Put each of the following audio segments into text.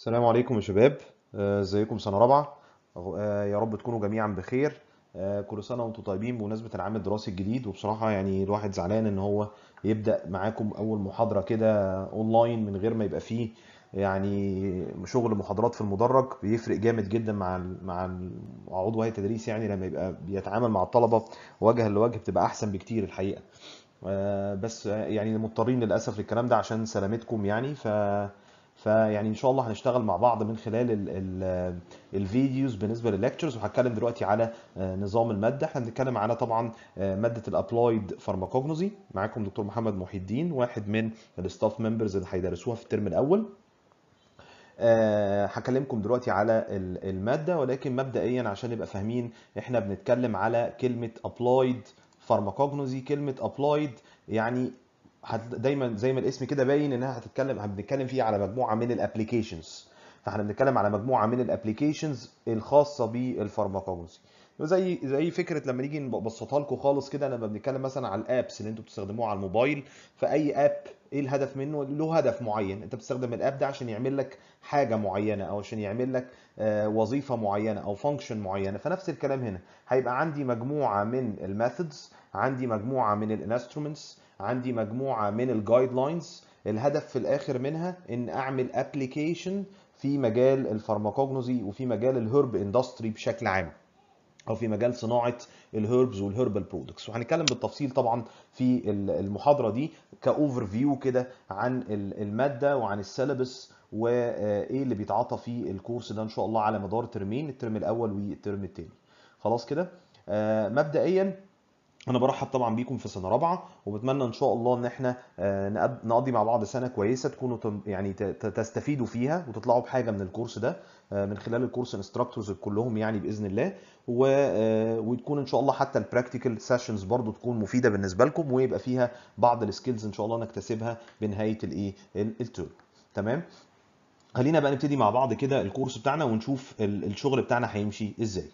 السلام عليكم يا شباب آه، ازيكم سنه رابعه آه، يا رب تكونوا جميعا بخير آه، كل سنه وانتم طيبين بمناسبه العام الدراسي الجديد وبصراحه يعني الواحد زعلان ان هو يبدا معاكم اول محاضره كده اونلاين من غير ما يبقى فيه يعني شغل محاضرات في المدرج بيفرق جامد جدا مع مع عضو هيئه التدريس يعني لما يبقى بيتعامل مع الطلبه وجها لوجه بتبقى احسن بكتير الحقيقه بس يعني مضطرين للاسف للكلام ده عشان سلامتكم يعني ف فيعني ان شاء الله هنشتغل مع بعض من خلال الفيديوز بالنسبه للليكتشرز وهتكلم دلوقتي على آه، نظام الماده احنا بنتكلم على طبعا آه، ماده الابلايد فارماكوجنوزي معاكم دكتور محمد محي الدين واحد من الستاف ممبرز اللي هيدرسوها في الترم الاول آه، هكلمكم دلوقتي على الماده ولكن مبدئيا عشان نبقى فاهمين احنا بنتكلم على كلمه ابلايد فارماكوجنوزي كلمه ابلايد يعني دايما زي ما الاسم كده باين انها هتتكلم هنتكلم فيها على مجموعه من الابلكيشنز فاحنا بنتكلم على مجموعه من الابلكيشنز الخاصه بالفارماكولوجي زي زي فكره لما نيجي نبسطها لكم خالص كده لما بنتكلم مثلا على الابس اللي انتوا بتستخدموها على الموبايل فاي اب ايه الهدف منه له هدف معين انت بتستخدم الاب ده عشان يعمل لك حاجه معينه او عشان يعمل لك آه، وظيفه معينه او فانكشن معينه فنفس الكلام هنا هيبقى عندي مجموعه من الميثودز عندي مجموعه من الانسترومنتس عندي مجموعه من الجايد لاينز الهدف في الاخر منها ان اعمل ابلكيشن في مجال الفارماكوجنوزي وفي مجال الهرب اندستري بشكل عام او في مجال صناعه الهيربز والهيربال برودكتس وهنتكلم بالتفصيل طبعا في المحاضره دي كاوفر فيو كده عن الماده وعن السلبس وايه آه، اللي بيتعاطى في الكورس ده ان شاء الله على مدار ترمين الترم الاول والترم الثاني خلاص كده آه، مبدئيا انا برحب طبعا بيكم في سنه رابعه وبتمنى ان شاء الله ان احنا آه، نقضي مع بعض سنه كويسه تكونوا يعني تستفيدوا فيها وتطلعوا بحاجه من الكورس ده آه، من خلال الكورس انستراكتورز كلهم يعني باذن الله آه، وتكون ان شاء الله حتى البراكتيكال سيشنز برضو تكون مفيده بالنسبه لكم ويبقى فيها بعض السكيلز ان شاء الله نكتسبها بنهايه الايه الترم تمام خلينا بقى نبتدي مع بعض كده الكورس بتاعنا ونشوف الشغل بتاعنا هيمشي ازاي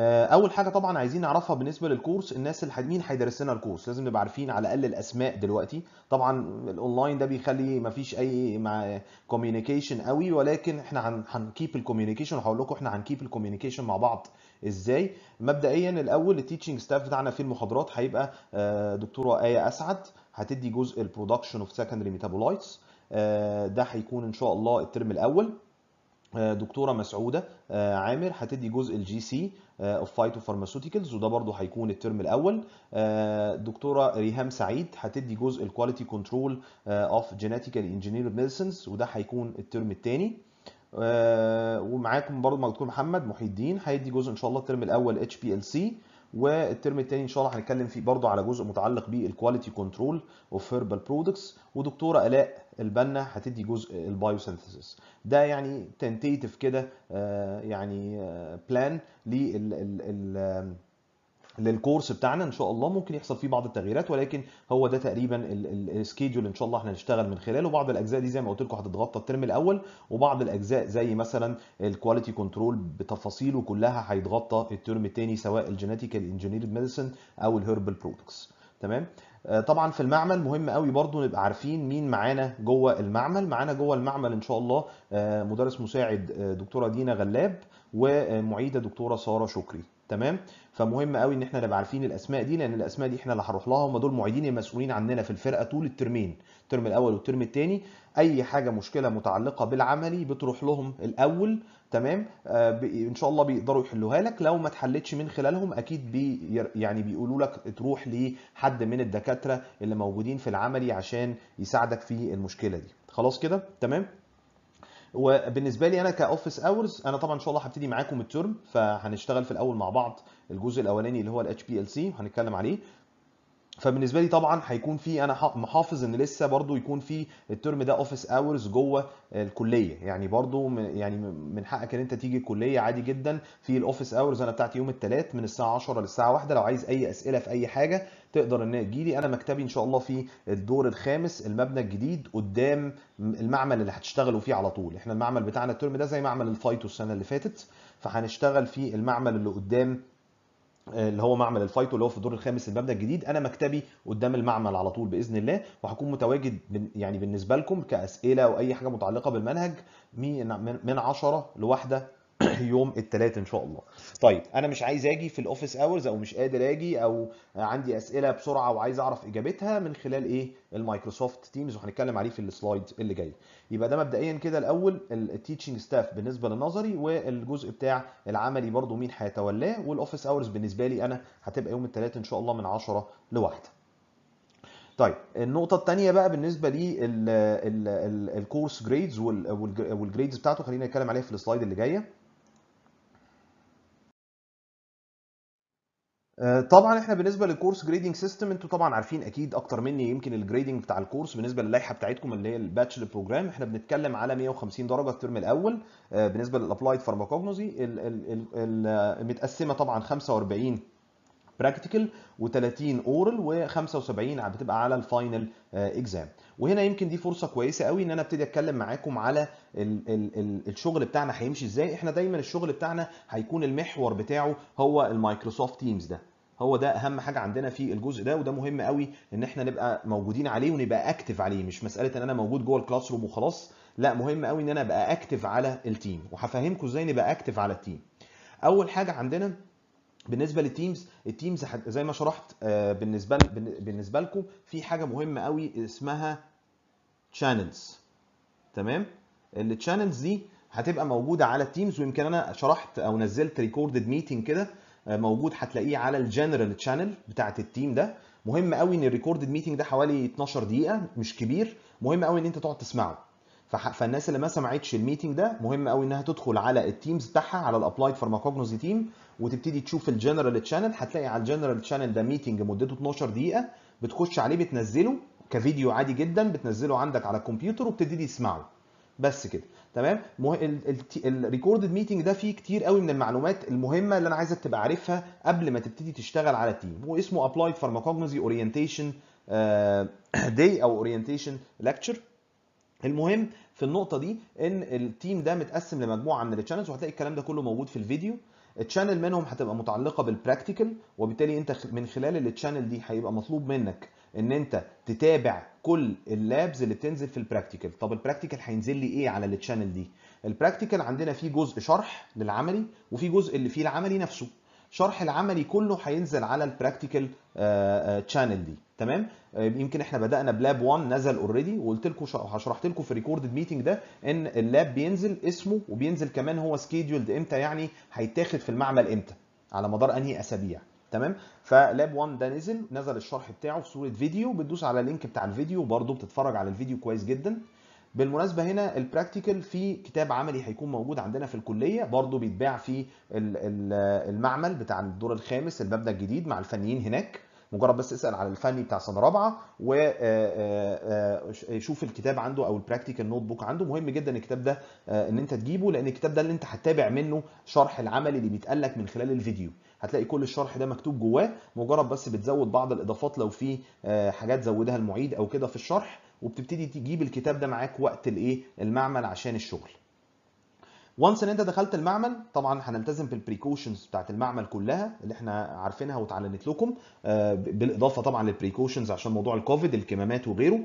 آه، اول حاجه طبعا عايزين نعرفها بالنسبه للكورس الناس اللي مين هيدرس لنا الكورس لازم نبقى عارفين على الاقل الاسماء دلوقتي طبعا الاونلاين ده بيخلي مفيش اي مع كوميونيكيشن قوي ولكن احنا هنكيب الكوميونيكيشن وهقول لكم احنا هنكيب الكوميونيكيشن مع بعض ازاي مبدئيا الاول التيتشنج ستاف بتاعنا في المحاضرات هيبقى آه، دكتوره ايه اسعد هتدي جزء البرودكشن اوف سكندري ميتابولايتس ده هيكون ان شاء الله الترم الاول آه، دكتوره مسعوده عامر هتدي جزء الجي سي اوف فايتو فارماسيوتيكالز وده برضو هيكون الترم الاول آه، دكتوره ريهام سعيد هتدي جزء الكواليتي كنترول اوف جينيتيكال انجينيرد ميديسنز وده هيكون الترم الثاني آه، ومعاكم برضو دكتور محمد محي الدين هيدي جزء ان شاء الله الترم الاول اتش بي ال سي والترم الثاني ان شاء الله هنتكلم فيه برضه على جزء متعلق بالكواليتي كنترول اوف هيربال برودكتس ودكتوره الاء البنا هتدي جزء البايوسينثيسيس ده يعني تنتيتف كده آه، يعني بلان آه، لل للكورس بتاعنا ان شاء الله ممكن يحصل فيه بعض التغييرات ولكن هو ده تقريبا السكيدجول ان شاء الله احنا هنشتغل من خلاله بعض الاجزاء دي زي ما قلت لكم هتتغطى الترم الاول وبعض الاجزاء زي مثلا الكواليتي كنترول بتفاصيله كلها هيتغطى الترم الثاني سواء الجينيتيكال انجينيرد ميديسن او الهيربال برودكتس تمام آه، طبعا في المعمل مهم قوي برضو نبقى عارفين مين معانا جوه المعمل معانا جوه المعمل ان شاء الله آه، مدرس مساعد آه، دكتوره دينا غلاب ومعيده دكتوره ساره شكري تمام فمهم قوي ان احنا نبقى عارفين الاسماء دي لان الاسماء دي احنا اللي هنروح لها هم دول معيدين المسؤولين عننا في الفرقه طول الترمين الترم الاول والترم الثاني اي حاجه مشكله متعلقه بالعملي بتروح لهم الاول تمام آه ان شاء الله بيقدروا يحلوها لك لو ما اتحلتش من خلالهم اكيد بي يعني بيقولوا لك تروح لحد من الدكاتره اللي موجودين في العملي عشان يساعدك في المشكله دي خلاص كده تمام وبالنسبه لي انا كاوفيس اورز انا طبعا ان شاء الله هبتدي معاكم الترم فهنشتغل في الاول مع بعض الجزء الاولاني اللي هو الاتش بي ال سي هنتكلم عليه فبالنسبه لي طبعا هيكون في انا محافظ ان لسه برضو يكون في الترم ده اوفيس اورز جوه الكليه يعني برضو يعني من حقك ان انت تيجي الكليه عادي جدا في الاوفيس اورز انا بتاعتي يوم الثلاث من الساعه 10 للساعه 1 لو عايز اي اسئله في اي حاجه تقدر ان تجيلي انا مكتبي ان شاء الله في الدور الخامس المبنى الجديد قدام المعمل اللي هتشتغلوا فيه على طول احنا المعمل بتاعنا الترم ده زي معمل الفايتو السنه اللي فاتت فهنشتغل في المعمل اللي قدام اللي هو معمل الفايتو اللي هو في الدور الخامس المبنى الجديد انا مكتبي قدام المعمل على طول باذن الله وهكون متواجد يعني بالنسبه لكم كاسئله او اي حاجه متعلقه بالمنهج من 10 لواحده يوم الثلاث ان شاء الله طيب انا مش عايز اجي في الاوفيس اورز او مش قادر اجي او عندي اسئله بسرعه وعايز اعرف اجابتها من خلال ايه المايكروسوفت تيمز وهنتكلم عليه في السلايد اللي جاي يبقى ده مبدئيا كده الاول التيتشنج ستاف بالنسبه للنظري والجزء بتاع العملي برضو مين هيتولاه والاوفيس اورز بالنسبه لي انا هتبقى يوم الثلاث ان شاء الله من 10 1 طيب النقطة الثانية بقى بالنسبة للكورس جريدز والجريدز بتاعته خلينا نتكلم عليها في السلايد اللي جاية. آه، طبعا احنا بالنسبه للكورس جريدنج سيستم انتوا طبعا عارفين اكيد اكتر مني يمكن الجريدنج بتاع الكورس بالنسبه للائحه بتاعتكم اللي هي الباتشلر بروجرام احنا بنتكلم على 150 درجه الترم الاول آه، بالنسبه للابلايد فارماكوجنوزي آه، متقسمه طبعا 45 براكتيكال و30 اورال و75 بتبقى على الفاينل اكزام آه، وهنا يمكن دي فرصه كويسه قوي ان انا ابتدي اتكلم معاكم على الـ الـ الـ الشغل بتاعنا هيمشي ازاي احنا دايما الشغل بتاعنا هيكون المحور بتاعه هو المايكروسوفت تيمز ده هو ده اهم حاجه عندنا في الجزء ده وده مهم قوي ان احنا نبقى موجودين عليه ونبقى اكتف عليه مش مساله ان انا موجود جوه الكلاس روم وخلاص لا مهم قوي ان انا ابقى اكتف على التيم وهفهمكم ازاي نبقى اكتف على التيم اول حاجه عندنا بالنسبه للتيمز التيمز زي ما شرحت آه، بالنسبه بالنسبه لكم في حاجه مهمه قوي اسمها تشانلز تمام التشانلز دي هتبقى موجوده على التيمز ويمكن انا شرحت او نزلت ريكوردد ميتنج كده آه، موجود هتلاقيه على الجنرال تشانل بتاعت التيم ده مهم قوي ان الريكوردد ميتنج ده حوالي 12 دقيقه مش كبير مهم قوي ان انت تقعد تسمعه فالناس اللي ما سمعتش الميتنج ده مهم قوي انها تدخل على التيمز بتاعها على الابلايد فارماكوجنوزي تيم وتبتدي تشوف الجنرال تشانل هتلاقي على الجنرال تشانل ده ميتنج مدته 12 دقيقه بتخش عليه بتنزله كفيديو عادي جدا بتنزله عندك على الكمبيوتر وبتبتدي تسمعه بس كده تمام الريكوردد ميتنج ده فيه كتير قوي من المعلومات المهمه اللي انا عايزك تبقى عارفها قبل ما تبتدي تشتغل على التيم واسمه ابلايد فارماكوجنوزي اورينتيشن داي او اورينتيشن لكتشر المهم في النقطه دي ان التيم ده متقسم لمجموعه من التشانلز وهتلاقي الكلام ده كله موجود في الفيديو التشانل منهم هتبقى متعلقه بالبراكتيكال وبالتالي انت من خلال التشانل دي هيبقى مطلوب منك ان انت تتابع كل اللابز اللي بتنزل في البراكتيكال طب البراكتيكال هينزل لي ايه على التشانل دي البراكتيكال عندنا فيه جزء شرح للعملي وفي جزء اللي فيه العملي نفسه شرح العملي كله هينزل على البراكتيكال آه، آه، تشانل دي تمام آه، يمكن احنا بدانا بلاب 1 نزل اوريدي وقلت لكم شرحت لكم في ريكوردد ميتنج ده ان اللاب بينزل اسمه وبينزل كمان هو سكيدولد امتى يعني هيتاخد في المعمل امتى على مدار انهي اسابيع تمام فلاب 1 ده نزل نزل الشرح بتاعه في صوره فيديو بتدوس على اللينك بتاع الفيديو برده بتتفرج على الفيديو كويس جدا بالمناسبه هنا البراكتيكال في كتاب عملي هيكون موجود عندنا في الكليه برضو بيتباع في المعمل بتاع الدور الخامس المبنى الجديد مع الفنيين هناك مجرد بس اسال على الفني بتاع سنه رابعه وشوف آه، آه، آه، الكتاب عنده او البراكتيكال نوت بوك عنده مهم جدا الكتاب ده ان انت تجيبه لان الكتاب ده اللي انت هتتابع منه شرح العمل اللي بيتقال لك من خلال الفيديو هتلاقي كل الشرح ده مكتوب جواه مجرد بس بتزود بعض الاضافات لو في حاجات زودها المعيد او كده في الشرح وبتبتدي تجيب الكتاب ده معاك وقت الايه المعمل عشان الشغل وانس ان انت دخلت المعمل طبعا هنلتزم بالبريكوشنز بتاعت المعمل كلها اللي احنا عارفينها واتعلمت لكم آه، بالاضافه طبعا للبريكوشنز عشان موضوع الكوفيد الكمامات وغيره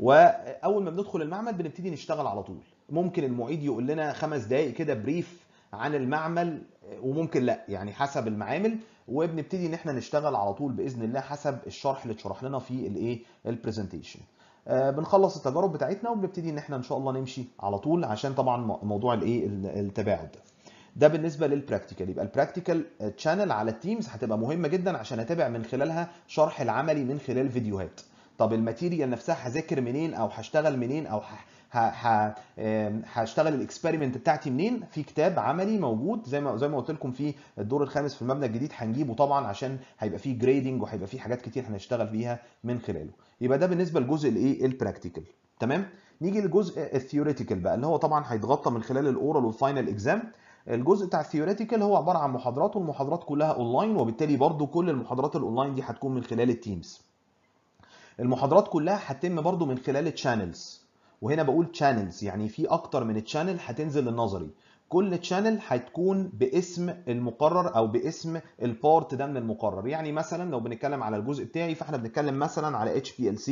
واول ما بندخل المعمل بنبتدي نشتغل على طول ممكن المعيد يقول لنا خمس دقائق كده بريف عن المعمل وممكن لا يعني حسب المعامل وبنبتدي ان احنا نشتغل على طول باذن الله حسب الشرح اللي اتشرح لنا في الايه البرزنتيشن آه، بنخلص التجارب بتاعتنا وبنبتدي ان احنا ان شاء الله نمشي على طول عشان طبعا موضوع الايه التباعد ده ده بالنسبه للبراكتيكال يبقى البراكتيكال تشانل على التيمز هتبقى مهمه جدا عشان اتابع من خلالها شرح العملي من خلال فيديوهات طب الماتيريال نفسها هذاكر منين او هشتغل منين او هشتغل الاكسبيرمنت بتاعتي منين في كتاب عملي موجود زي ما زي ما قلت لكم في الدور الخامس في المبنى الجديد هنجيبه طبعا عشان هيبقى فيه جريدنج وهيبقى فيه حاجات كتير هنشتغل بيها من خلاله يبقى ده بالنسبه للجزء الايه البراكتيكال تمام نيجي للجزء الثيوريتيكال بقى اللي هو طبعا هيتغطى من خلال الاورال والفاينل اكزام الجزء بتاع الثيوريتيكال هو عباره عن محاضرات والمحاضرات كلها اونلاين وبالتالي برضو كل المحاضرات الاونلاين دي هتكون من خلال التيمز المحاضرات كلها هتتم برضو من خلال التشانلز وهنا بقول channels يعني في اكتر من channel هتنزل للنظري كل channel هتكون باسم المقرر او باسم البارت ده من المقرر يعني مثلا لو بنتكلم على الجزء بتاعي فاحنا بنتكلم مثلا على HPLC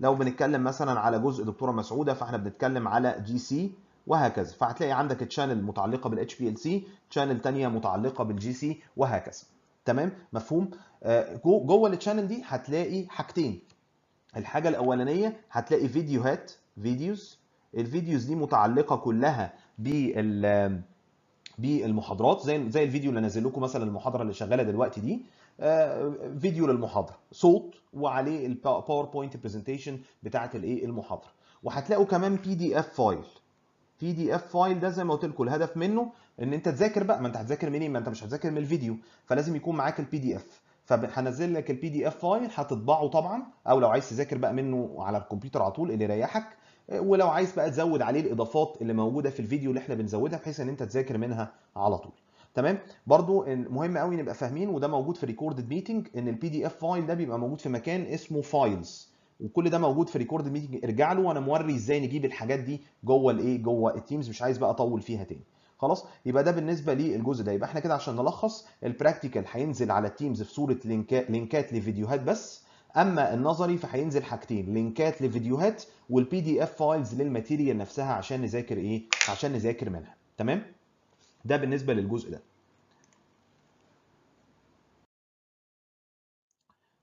لو بنتكلم مثلا على جزء دكتوره مسعوده فاحنا بنتكلم على جي سي وهكذا فهتلاقي عندك تشانل متعلقه بالاتش بي ال سي تشانل ثانيه متعلقه بالجي سي وهكذا تمام مفهوم آه، جوه التشانل دي هتلاقي حاجتين الحاجه الاولانيه هتلاقي فيديوهات فيديوز الفيديوز دي متعلقه كلها بال بالمحاضرات زي زي الفيديو اللي نازل لكم مثلا المحاضره اللي شغاله دلوقتي دي آه، فيديو للمحاضره صوت وعليه الباوربوينت برزنتيشن بتاعه الايه المحاضره وهتلاقوا كمان بي دي اف فايل بي دي اف فايل ده زي ما قلت لكم الهدف منه ان انت تذاكر بقى ما انت هتذاكر منين ما انت مش هتذاكر من الفيديو فلازم يكون معاك البي دي اف فهنزل لك البي دي اف فايل هتطبعه طبعا او لو عايز تذاكر بقى منه على الكمبيوتر على طول اللي يريحك ولو عايز بقى تزود عليه الاضافات اللي موجوده في الفيديو اللي احنا بنزودها بحيث ان انت تذاكر منها على طول تمام برضو مهم قوي نبقى فاهمين وده موجود في ريكوردد ميتنج ان البي دي اف فايل ده بيبقى موجود في مكان اسمه فايلز وكل ده موجود في ريكورد ميتنج ارجع له وانا موري ازاي نجيب الحاجات دي جوه الايه جوه التيمز مش عايز بقى اطول فيها تاني خلاص يبقى ده بالنسبه للجزء ده يبقى احنا كده عشان نلخص البراكتيكال هينزل على التيمز في صوره لينكات لينكات لفيديوهات بس اما النظري فهينزل حاجتين لينكات لفيديوهات والبي دي اف فايلز للماتيريال نفسها عشان نذاكر ايه عشان نذاكر منها تمام ده بالنسبه للجزء ده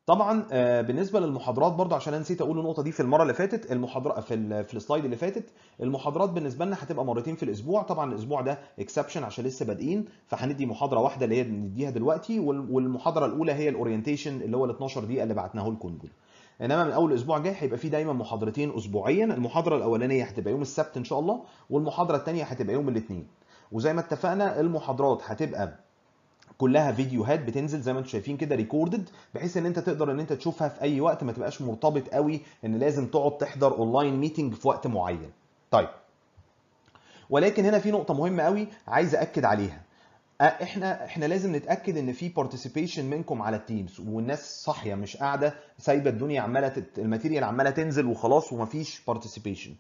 طبعا آه، بالنسبه للمحاضرات برضو عشان انا نسيت اقول النقطه دي في المره اللي فاتت المحاضره في في السلايد اللي فاتت المحاضرات بالنسبه لنا هتبقى مرتين في الاسبوع طبعا الاسبوع ده اكسبشن عشان لسه بادئين فهندي محاضره واحده اللي هي بنديها دلوقتي والمحاضره الاولى هي الاورينتيشن اللي هو ال 12 دقيقه اللي بعتناه لكم دول انما من اول اسبوع جاي هيبقى في دايما محاضرتين اسبوعيا المحاضره الاولانيه هتبقى يوم السبت ان شاء الله والمحاضره الثانيه هتبقى يوم الاثنين وزي ما اتفقنا المحاضرات هتبقى كلها فيديوهات بتنزل زي ما انتم شايفين كده ريكوردد بحيث ان انت تقدر ان انت تشوفها في اي وقت ما تبقاش مرتبط قوي ان لازم تقعد تحضر اونلاين ميتنج في وقت معين طيب ولكن هنا في نقطه مهمه قوي عايز اكد عليها احنا احنا لازم نتاكد ان في بارتيسيبيشن منكم على التيمز والناس صاحيه مش قاعده سايبه الدنيا عماله الماتيريال عماله تنزل وخلاص ومفيش بارتيسيبيشن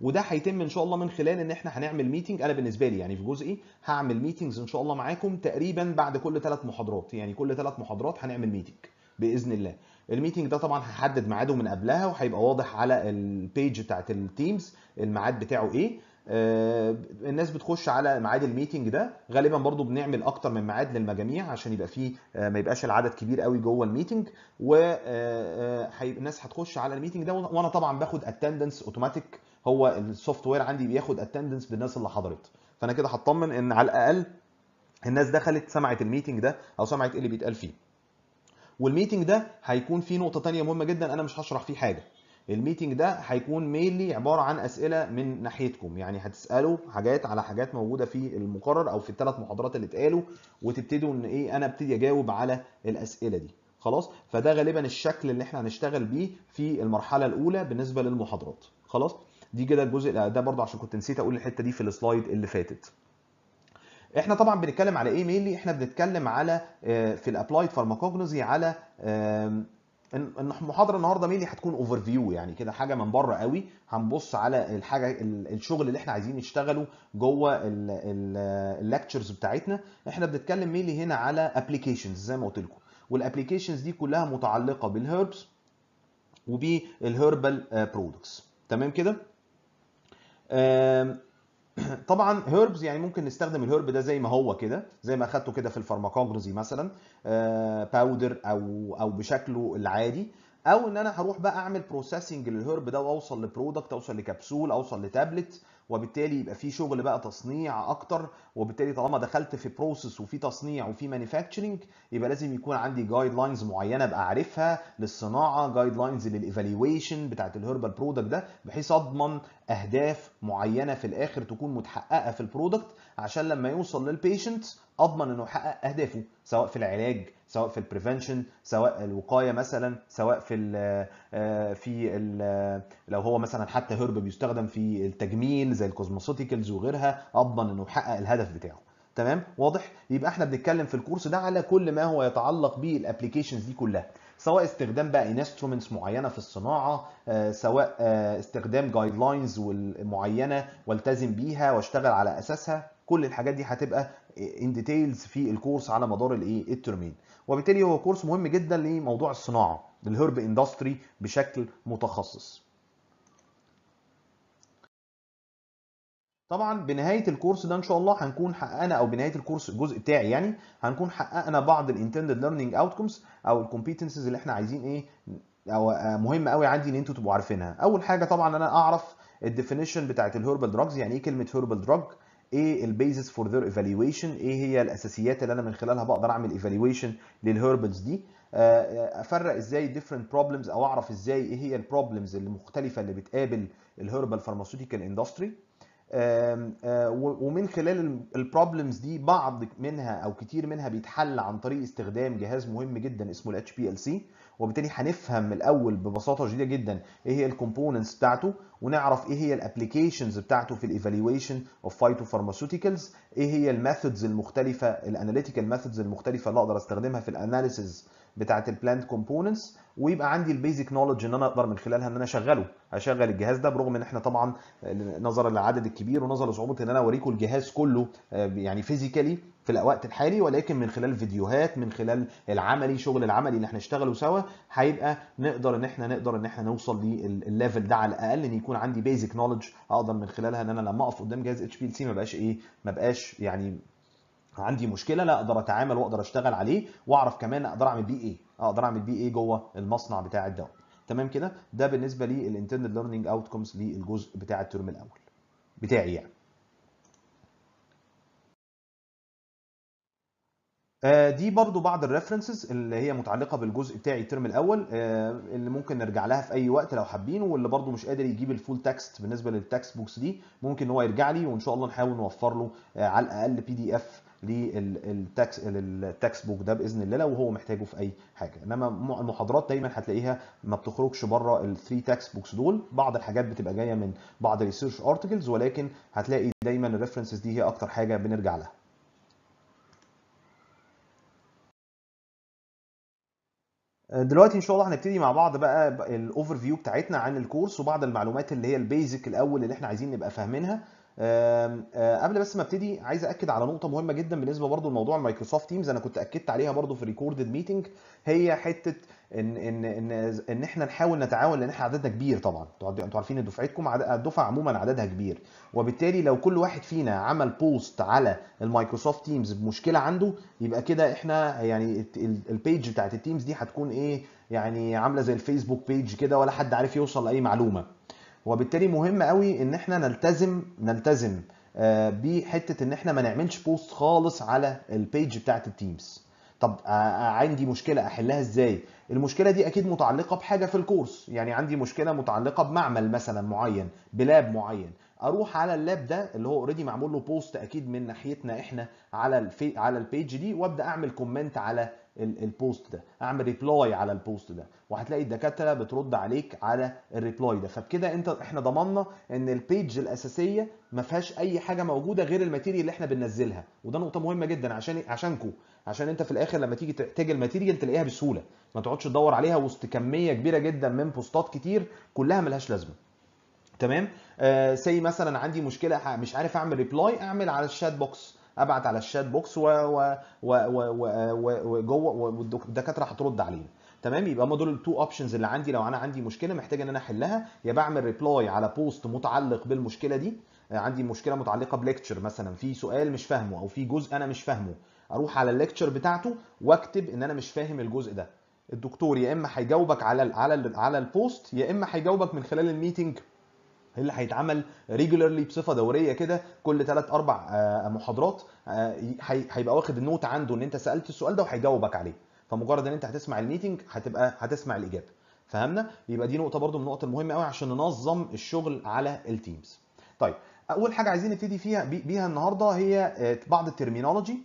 وده هيتم ان شاء الله من خلال ان احنا هنعمل ميتنج انا بالنسبه لي يعني في جزئي هعمل ميتنجز ان شاء الله معاكم تقريبا بعد كل ثلاث محاضرات يعني كل ثلاث محاضرات هنعمل ميتنج باذن الله الميتنج ده طبعا هحدد ميعاده من قبلها وهيبقى واضح على البيج بتاعت التيمز الميعاد بتاعه ايه آه، الناس بتخش على ميعاد الميتنج ده غالبا برضو بنعمل اكتر من ميعاد للمجاميع عشان يبقى فيه آه، ما يبقاش العدد كبير قوي جوه الميتنج والناس آه، هتخش على الميتنج ده وانا طبعا باخد اتندنس اوتوماتيك هو السوفت وير عندي بياخد اتندنس بالناس اللي حضرت فانا كده هطمن ان على الاقل الناس دخلت سمعت الميتنج ده او سمعت ايه اللي بيتقال فيه والميتنج ده هيكون فيه نقطه تانية مهمه جدا انا مش هشرح فيه حاجه الميتنج ده هيكون مينلي عباره عن اسئله من ناحيتكم يعني هتسالوا حاجات على حاجات موجوده في المقرر او في الثلاث محاضرات اللي اتقالوا وتبتدوا ان ايه انا ابتدي اجاوب على الاسئله دي خلاص فده غالبا الشكل اللي احنا هنشتغل بيه في المرحله الاولى بالنسبه للمحاضرات خلاص دي كده الجزء ده برضه عشان كنت نسيت اقول الحته دي في السلايد اللي فاتت احنا طبعا بنتكلم على ايه مينلي احنا بنتكلم على آه، في الابلايد فارماكوجنوزي على المحاضره النهارده مينلي هتكون اوفر فيو يعني كده حاجه من بره قوي هنبص على الحاجه الشغل اللي احنا عايزين نشتغله جوه اللكتشرز بتاعتنا احنا بنتكلم مينلي هنا على ابلكيشنز زي ما قلت لكم والابلكيشنز دي كلها متعلقه بالهيربس وبالهيربال برودكتس تمام كده طبعا هيربز يعني ممكن نستخدم الهيرب ده زي ما هو كده زي ما اخدته كده في الفارماكوجرزي مثلا باودر أه، او او بشكله العادي او ان انا هروح بقى اعمل بروسيسنج للهيرب ده واوصل لبرودكت اوصل لكبسول اوصل لتابلت وبالتالي يبقى في شغل بقى تصنيع اكتر وبالتالي طالما دخلت في بروسيس وفي تصنيع وفي مانيفاكتشرنج يبقى لازم يكون عندي جايد لاينز معينه ابقى عارفها للصناعه جايد لاينز للايفالويشن بتاعت الهربال برودكت ده بحيث اضمن اهداف معينه في الاخر تكون متحققه في البرودكت عشان لما يوصل للبيشنت اضمن انه يحقق اهدافه سواء في العلاج سواء في البريفنشن سواء الوقايه مثلا سواء في الـ آه، في الـ آه، لو هو مثلا حتى هرب بيستخدم في التجميل زي الكوزموسيتيكلز وغيرها اضمن انه يحقق الهدف بتاعه تمام واضح يبقى احنا بنتكلم في الكورس ده على كل ما هو يتعلق بالابلكيشنز دي كلها سواء استخدام بقى انسترومنتس معينه في الصناعه آه، سواء استخدام جايد لاينز معينه والتزم بيها واشتغل على اساسها كل الحاجات دي هتبقى ان ديتيلز في الكورس على مدار الايه الترمين وبالتالي هو كورس مهم جدا لموضوع الصناعه للهرب اندستري بشكل متخصص طبعا بنهايه الكورس ده ان شاء الله هنكون حققنا او بنهايه الكورس الجزء بتاعي يعني هنكون حققنا بعض الانتندد ليرنينج اوتكمز او الكومبيتنسز اللي احنا عايزين ايه او مهم قوي عندي ان انتوا تبقوا عارفينها اول حاجه طبعا انا اعرف الديفينيشن بتاعت الهربال دراجز يعني ايه كلمه هربال دراج ايه البيزس فور ذير ايفالويشن ايه هي الاساسيات اللي انا من خلالها بقدر اعمل ايفالويشن للهربلز دي آه، آه، افرق ازاي ديفرنت بروبلمز او اعرف ازاي ايه هي البروبلمز المختلفه اللي بتقابل الهربال فارماسيوتيكال اندستري ومن خلال البروبلمز دي بعض منها او كتير منها بيتحل عن طريق استخدام جهاز مهم جدا اسمه الاتش بي ال سي وبالتالي هنفهم الاول ببساطه شديده جدا ايه هي الكومبوننتس بتاعته ونعرف ايه هي الابلكيشنز بتاعته في الايفالويشن اوف فايتو فارماسيوتيكلز ايه هي الميثودز المختلفه الاناليتيكال ميثودز المختلفه اللي اقدر استخدمها في الاناليسز بتاعه البلانت كومبوننتس ويبقى عندي البيزك نولج ان انا اقدر من خلالها ان انا اشغله اشغل الجهاز ده برغم ان احنا طبعا نظرا للعدد الكبير ونظرا لصعوبه ان انا اوريكم الجهاز كله آه، يعني فيزيكالي في الوقت الحالي ولكن من خلال فيديوهات من خلال العملي شغل العملي اللي احنا نشتغله سوا هيبقى نقدر ان احنا نقدر ان احنا نوصل للليفل ده على الاقل ان يكون عندي بيزك نولج اقدر من خلالها ان انا لما اقف قدام جهاز اتش بي ال سي ما بقاش ايه ما بقاش يعني عندي مشكله لا اقدر اتعامل واقدر اشتغل عليه واعرف كمان اقدر اعمل بيه ايه اقدر اعمل بيه ايه جوه المصنع بتاع الدواء تمام كده ده بالنسبه للانترنال ليرنينج اوتكمز للجزء بتاع الترم الاول بتاعي يعني آه، دي برضو بعض الريفرنسز اللي هي متعلقه بالجزء بتاعي الترم الاول آه، اللي ممكن نرجع لها في اي وقت لو حابين واللي برضو مش قادر يجيب الفول تكست بالنسبه للتكست بوكس دي ممكن هو يرجع لي وان شاء الله نحاول نوفر له آه، على الاقل بي دي اف للتكس للتكس بوك ده باذن الله لو هو محتاجه في اي حاجه انما المحاضرات دايما هتلاقيها ما بتخرجش بره الثري تكس بوكس دول بعض الحاجات بتبقى جايه من بعض الريسيرش ارتكلز ولكن هتلاقي دايما الريفرنسز دي هي اكتر حاجه بنرجع لها دلوقتي ان شاء الله هنبتدي مع بعض بقى الاوفر فيو بتاعتنا عن الكورس وبعض المعلومات اللي هي البيزك الاول اللي احنا عايزين نبقى فاهمينها آه، قبل بس ما ابتدي عايز اكد على نقطه مهمه جدا بالنسبه برضو لموضوع مايكروسوفت تيمز انا كنت اكدت عليها برضو في الريكوردد ميتنج هي حته ان ان ان ان احنا نحاول نتعاون لان احنا عددنا كبير طبعا انتوا عارفين ان دفعتكم الدفعه عموما عددها كبير وبالتالي لو كل واحد فينا عمل بوست على المايكروسوفت تيمز بمشكله عنده يبقى كده احنا يعني البيج بتاعت التيمز دي هتكون ايه يعني عامله زي الفيسبوك بيج كده ولا حد عارف يوصل لاي معلومه وبالتالي مهم قوي ان احنا نلتزم نلتزم آه، بحته ان احنا ما نعملش بوست خالص على البيج بتاعت التيمز طب آه، آه، عندي مشكله احلها ازاي المشكله دي اكيد متعلقه بحاجه في الكورس يعني عندي مشكله متعلقه بمعمل مثلا معين بلاب معين اروح على اللاب ده اللي هو اوريدي معمول له بوست اكيد من ناحيتنا احنا على الفي... على البيج دي وابدا اعمل كومنت على البوست ده اعمل ريبلاي على البوست ده وهتلاقي الدكاتره بترد عليك على الريبلاي ده فبكده انت احنا ضمننا ان البيج الاساسيه ما فيهاش اي حاجه موجوده غير الماتيريال اللي احنا بننزلها وده نقطه مهمه جدا عشان عشانكم عشان انت في الاخر لما تيجي تحتاج الماتيريال تلاقيها بسهوله ما تقعدش تدور عليها وسط كميه كبيره جدا من بوستات كتير كلها ملهاش لازمه تمام آه سي مثلا عندي مشكله مش عارف اعمل ريبلاي اعمل على الشات بوكس ابعت على الشات بوكس و و و وجوه والدكاتره هترد علينا تمام يبقى هم دول التو اوبشنز اللي عندي لو انا عندي مشكله محتاج ان انا احلها يا بعمل ريبلاي على بوست متعلق بالمشكله دي آه، عندي مشكله متعلقه بليكتشر مثلا في سؤال مش فاهمه او في جزء انا مش فاهمه اروح على الليكتشر بتاعته واكتب ان انا مش فاهم الجزء ده الدكتور يا اما هيجاوبك على الـ على الـ على البوست يا اما هيجاوبك من خلال الميتنج اللي هيتعمل ريجولارلي بصفه دوريه كده كل ثلاث اربع آه، محاضرات آه، هيبقى واخد النوت عنده ان انت سالت السؤال ده وهيجاوبك عليه فمجرد ان انت هتسمع الميتنج هتبقى هتسمع الاجابه فهمنا يبقى دي نقطه برده من النقط المهمه قوي عشان ننظم الشغل على التيمز طيب اول حاجه عايزين نبتدي فيها بيها النهارده هي آه، بعض الترمينولوجي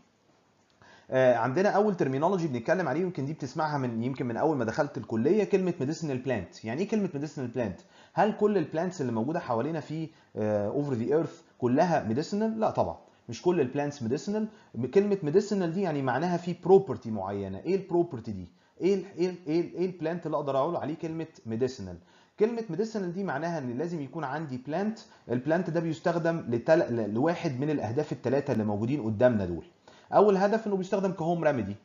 آه، عندنا اول ترمينولوجي بنتكلم عليه يمكن دي بتسمعها من يمكن من اول ما دخلت الكليه كلمه ميديسينال بلانت يعني ايه كلمه ميديسينال بلانت هل كل البلانتس اللي موجوده حوالينا في اوفر ذا ايرث كلها ميديسينال لا طبعا مش كل البلانتس ميديسينال كلمه ميديسينال دي يعني معناها في بروبرتي معينه ايه البروبرتي دي ايه ايه ايه, إيه البلانت اللي اقدر اقول عليه كلمه ميديسينال كلمه ميديسينال دي معناها ان لازم يكون عندي بلانت البلانت ده بيستخدم لتل... لواحد من الاهداف الثلاثه اللي موجودين قدامنا دول اول هدف انه بيستخدم كهوم ريميدي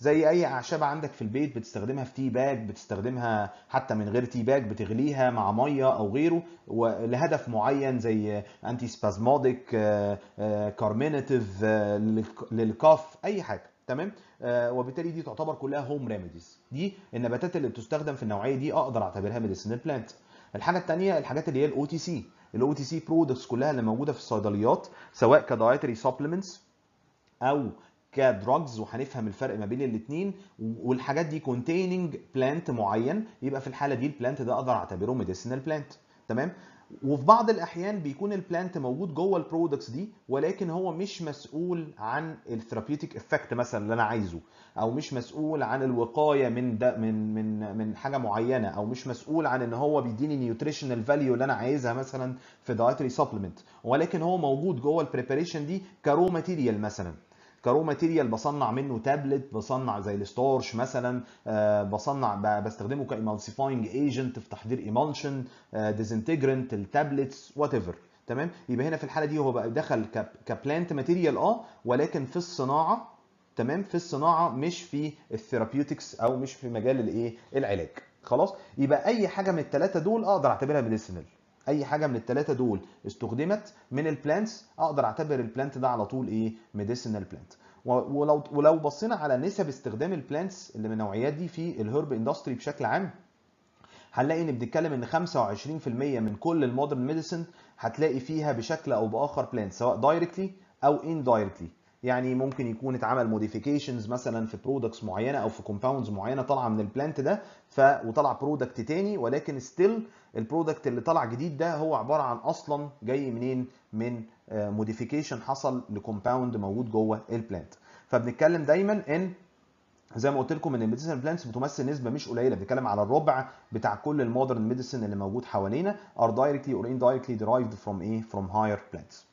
زي اي اعشاب عندك في البيت بتستخدمها في تي باج بتستخدمها حتى من غير تي باج بتغليها مع ميه او غيره لهدف معين زي انتي سبازموديك كارمينيتيف للكاف اي حاجه تمام آه، وبالتالي دي تعتبر كلها هوم ريميديز دي النباتات اللي بتستخدم في النوعيه دي اقدر اعتبرها ميديسينال بلانت الحاجه الثانيه الحاجات اللي هي الاو تي سي الاو تي سي برودكتس كلها اللي موجوده في الصيدليات سواء كدايتري سبلمنتس او كدراجز وهنفهم الفرق ما بين الاثنين والحاجات دي كونتيننج بلانت معين يبقى في الحاله دي البلانت ده اقدر اعتبره ميديسينال بلانت تمام وفي بعض الاحيان بيكون البلانت موجود جوه البرودكتس دي ولكن هو مش مسؤول عن الثيرابيوتيك افكت مثلا اللي انا عايزه او مش مسؤول عن الوقايه من ده من من من حاجه معينه او مش مسؤول عن ان هو بيديني نيوتريشنال فاليو اللي انا عايزها مثلا في دايتري سبلمنت ولكن هو موجود جوه البريباريشن دي كرو ماتيريال مثلا كرو ماتيريال بصنع منه تابلت بصنع زي الستارش مثلا آه، بصنع بستخدمه كايمالسيفاينج ايجنت في تحضير ايمالشن ديزنتجرنت آه، التابلتس وات ايفر تمام يبقى هنا في الحاله دي هو بقى دخل كبلانت ماتيريال اه ولكن في الصناعه تمام في الصناعه مش في الثيرابيوتكس او مش في مجال الايه العلاج خلاص يبقى اي حاجه من الثلاثه دول اقدر اعتبرها ميديسينال اي حاجه من الثلاثه دول استخدمت من البلانتس اقدر اعتبر البلانت ده على طول ايه ميديسينال بلانت ولو ولو بصينا على نسب استخدام البلانتس اللي من النوعيات دي في الهرب اندستري بشكل عام هنلاقي ان بنتكلم ان 25% من كل المودرن ميديسن هتلاقي فيها بشكل او باخر بلانت سواء دايركتلي او اندايركتلي يعني ممكن يكون اتعمل موديفيكيشنز مثلا في برودكتس معينه او في كومباوندز معينه طالعه من البلانت ده ف وطلع برودكت تاني ولكن ستيل البرودكت اللي طلع جديد ده هو عباره عن اصلا جاي منين من موديفيكيشن آه، حصل لكومباوند موجود جوه البلانت فبنتكلم دايما ان زي ما قلت لكم ان الميديسن بلانتس بتمثل نسبه مش قليله بنتكلم على الربع بتاع كل المودرن ميديسن اللي موجود حوالينا ار دايركتلي اور indirectly derived from ايه from higher plants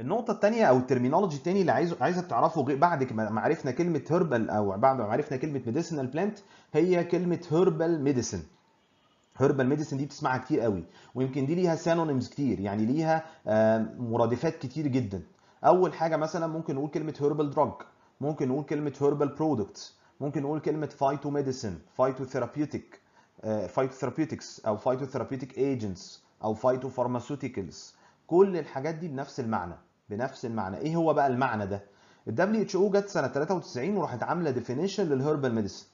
النقطة التانية أو الترمينولوجي التاني اللي عايز عايزك تعرفه بعد ما عرفنا كلمة هربال أو بعد ما عرفنا كلمة ميديسينال بلانت هي كلمة هربال ميديسين. هربال ميديسين دي بتسمعها كتير قوي ويمكن دي ليها سانونيمز كتير يعني ليها مرادفات كتير جدا أول حاجة مثلا ممكن نقول كلمة هربال دراج ممكن نقول كلمة هربال برودكتس ممكن نقول كلمة فايتو ميديسين، فايتو ثيرابيوتيك فايتو ثيرابيوتكس أو فايتو ثيرابيوتيك ايجنتس أو فايتو فارماسيوتيكالز كل الحاجات دي بنفس المعنى بنفس المعنى ايه هو بقى المعنى ده ال WHO جت سنه 93 وراحت عامله ديفينيشن للهربال ميديسن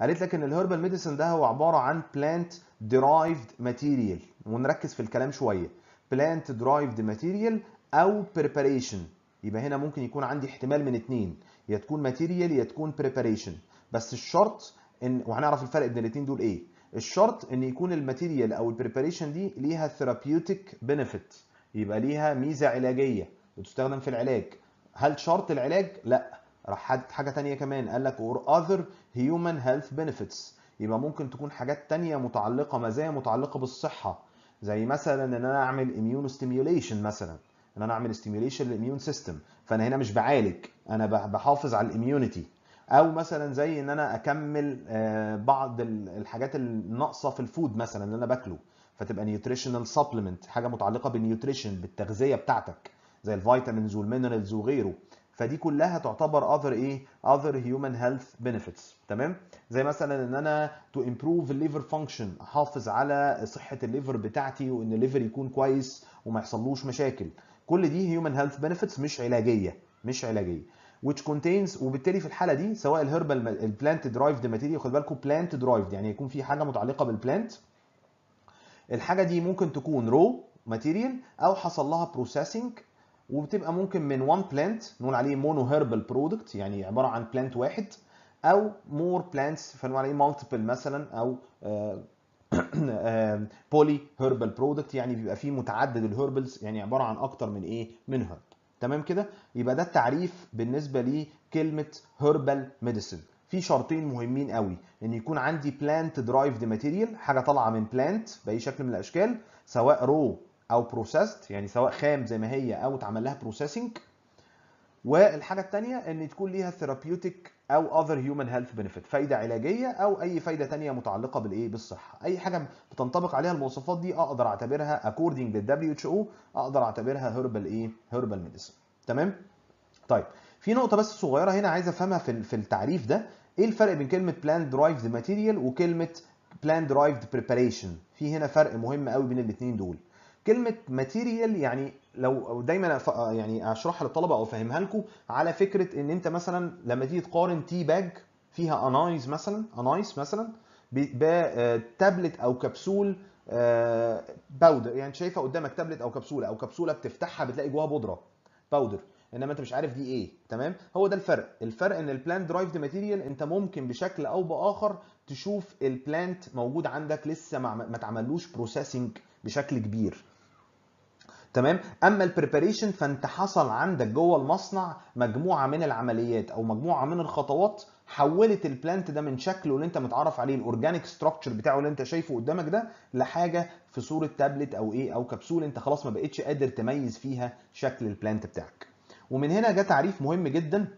قالت لك ان الهربال ميديسن ده هو عباره عن بلانت درايفد ماتيريال ونركز في الكلام شويه بلانت درايفد ماتيريال او بريباريشن يبقى هنا ممكن يكون عندي احتمال من اتنين يا تكون ماتيريال يا تكون بريباريشن بس الشرط ان وهنعرف الفرق بين الاتنين دول ايه الشرط ان يكون الماتيريال او البريباريشن دي ليها ثيرابيوتيك بنفيت يبقى ليها ميزه علاجيه بتستخدم في العلاج هل شرط العلاج لا راح حاجه تانية كمان قال لك اور اذر هيومن هيلث بنفيتس يبقى ممكن تكون حاجات تانية متعلقه مزايا متعلقه بالصحه زي مثلا ان انا اعمل اميون ستيميوليشن مثلا ان انا اعمل ستيميوليشن للاميون سيستم فانا هنا مش بعالج انا بحافظ على الاميونيتي او مثلا زي ان انا اكمل آه، بعض الحاجات الناقصه في الفود مثلا اللي انا باكله فتبقى نيوتريشنال سبلمنت حاجه متعلقه بالنيوتريشن بالتغذيه بتاعتك زي الفيتامينز والمينرالز وغيره فدي كلها تعتبر اذر ايه اذر هيومن هيلث بنفيتس تمام زي مثلا ان انا تو امبروف الليفر فانكشن احافظ على صحه الليفر بتاعتي وان الليفر يكون كويس وما يحصلوش مشاكل كل دي هيومن هيلث بنفيتس مش علاجيه مش علاجيه which contains وبالتالي في الحاله دي سواء الهربال البلانت درايفد ماتيريال خد بالكم بلانت درايفد يعني يكون في حاجه متعلقه بالبلانت الحاجه دي ممكن تكون رو ماتيريال او حصل لها بروسيسنج وبتبقى ممكن من وان بلانت نقول عليه مونو هيربل برودكت يعني عباره عن بلانت واحد او مور بلانتس فنقول عليه مالتيبل مثلا او بولي هيربل برودكت يعني بيبقى فيه متعدد الهيربلز يعني عباره عن اكتر من ايه من هيرب تمام كده يبقى ده التعريف بالنسبه لكلمه هيربال ميديسن في شرطين مهمين قوي ان يكون عندي بلانت درايفد ماتيريال حاجه طالعه من بلانت باي شكل من الاشكال سواء رو او بروسيسد يعني سواء خام زي ما هي او اتعمل لها بروسيسنج والحاجه الثانيه ان تكون ليها ثيرابيوتيك او اذر هيومن هيلث بنفيت فايده علاجيه او اي فايده ثانيه متعلقه بالايه بالصحه اي حاجه بتنطبق عليها المواصفات دي اقدر اعتبرها اكوردنج للدبليو اتش او اقدر اعتبرها هيربال ايه هيربال ميديسن تمام طيب في نقطه بس صغيره هنا عايز افهمها في في التعريف ده ايه الفرق بين كلمه بلان درايفد ماتيريال وكلمه بلان درايفد بريباريشن في هنا فرق مهم قوي بين الاثنين دول كلمه ماتيريال يعني لو أو دايما آه، يعني اشرحها للطلبه او افهمها لكم على فكره ان انت مثلا لما تيجي تقارن تي باج فيها انايز مثلا انايز مثلا بتابلت آه، او كبسول باودر آه، يعني شايفه قدامك تابلت او كبسوله او كبسوله بتفتحها بتلاقي جواها بودره باودر انما انت مش عارف دي ايه تمام هو ده الفرق الفرق ان البلانت درايفد ماتيريال انت ممكن بشكل او باخر تشوف البلانت موجود عندك لسه ما اتعملوش بروسيسنج بشكل كبير تمام اما البريباريشن فانت حصل عندك جوه المصنع مجموعه من العمليات او مجموعه من الخطوات حولت البلانت ده من شكله اللي انت متعرف عليه الاورجانيك ستراكشر بتاعه اللي انت شايفه قدامك ده لحاجه في صوره تابلت او ايه او كبسول انت خلاص ما بقتش قادر تميز فيها شكل البلانت بتاعك ومن هنا جه تعريف مهم جدا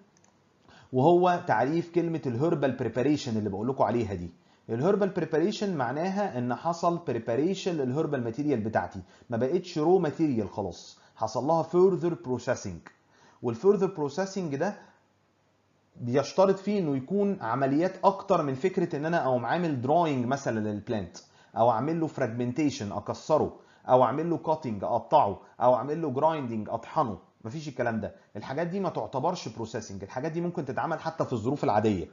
وهو تعريف كلمه الهربال بريباريشن اللي بقول لكم عليها دي الهربال بريباريشن معناها ان حصل بريباريشن للهربال ماتيريال بتاعتي ما بقتش رو ماتيريال خلاص حصل لها فيرذر بروسيسنج والفيرذر بروسيسنج ده بيشترط فيه انه يكون عمليات اكتر من فكره ان انا اقوم عامل دراينج مثلا للبلانت او اعمل له فراجمنتيشن اكسره او اعمل له كاتنج اقطعه او اعمل له جرايندنج اطحنه مفيش الكلام ده الحاجات دي ما تعتبرش بروسيسنج الحاجات دي ممكن تتعمل حتى في الظروف العاديه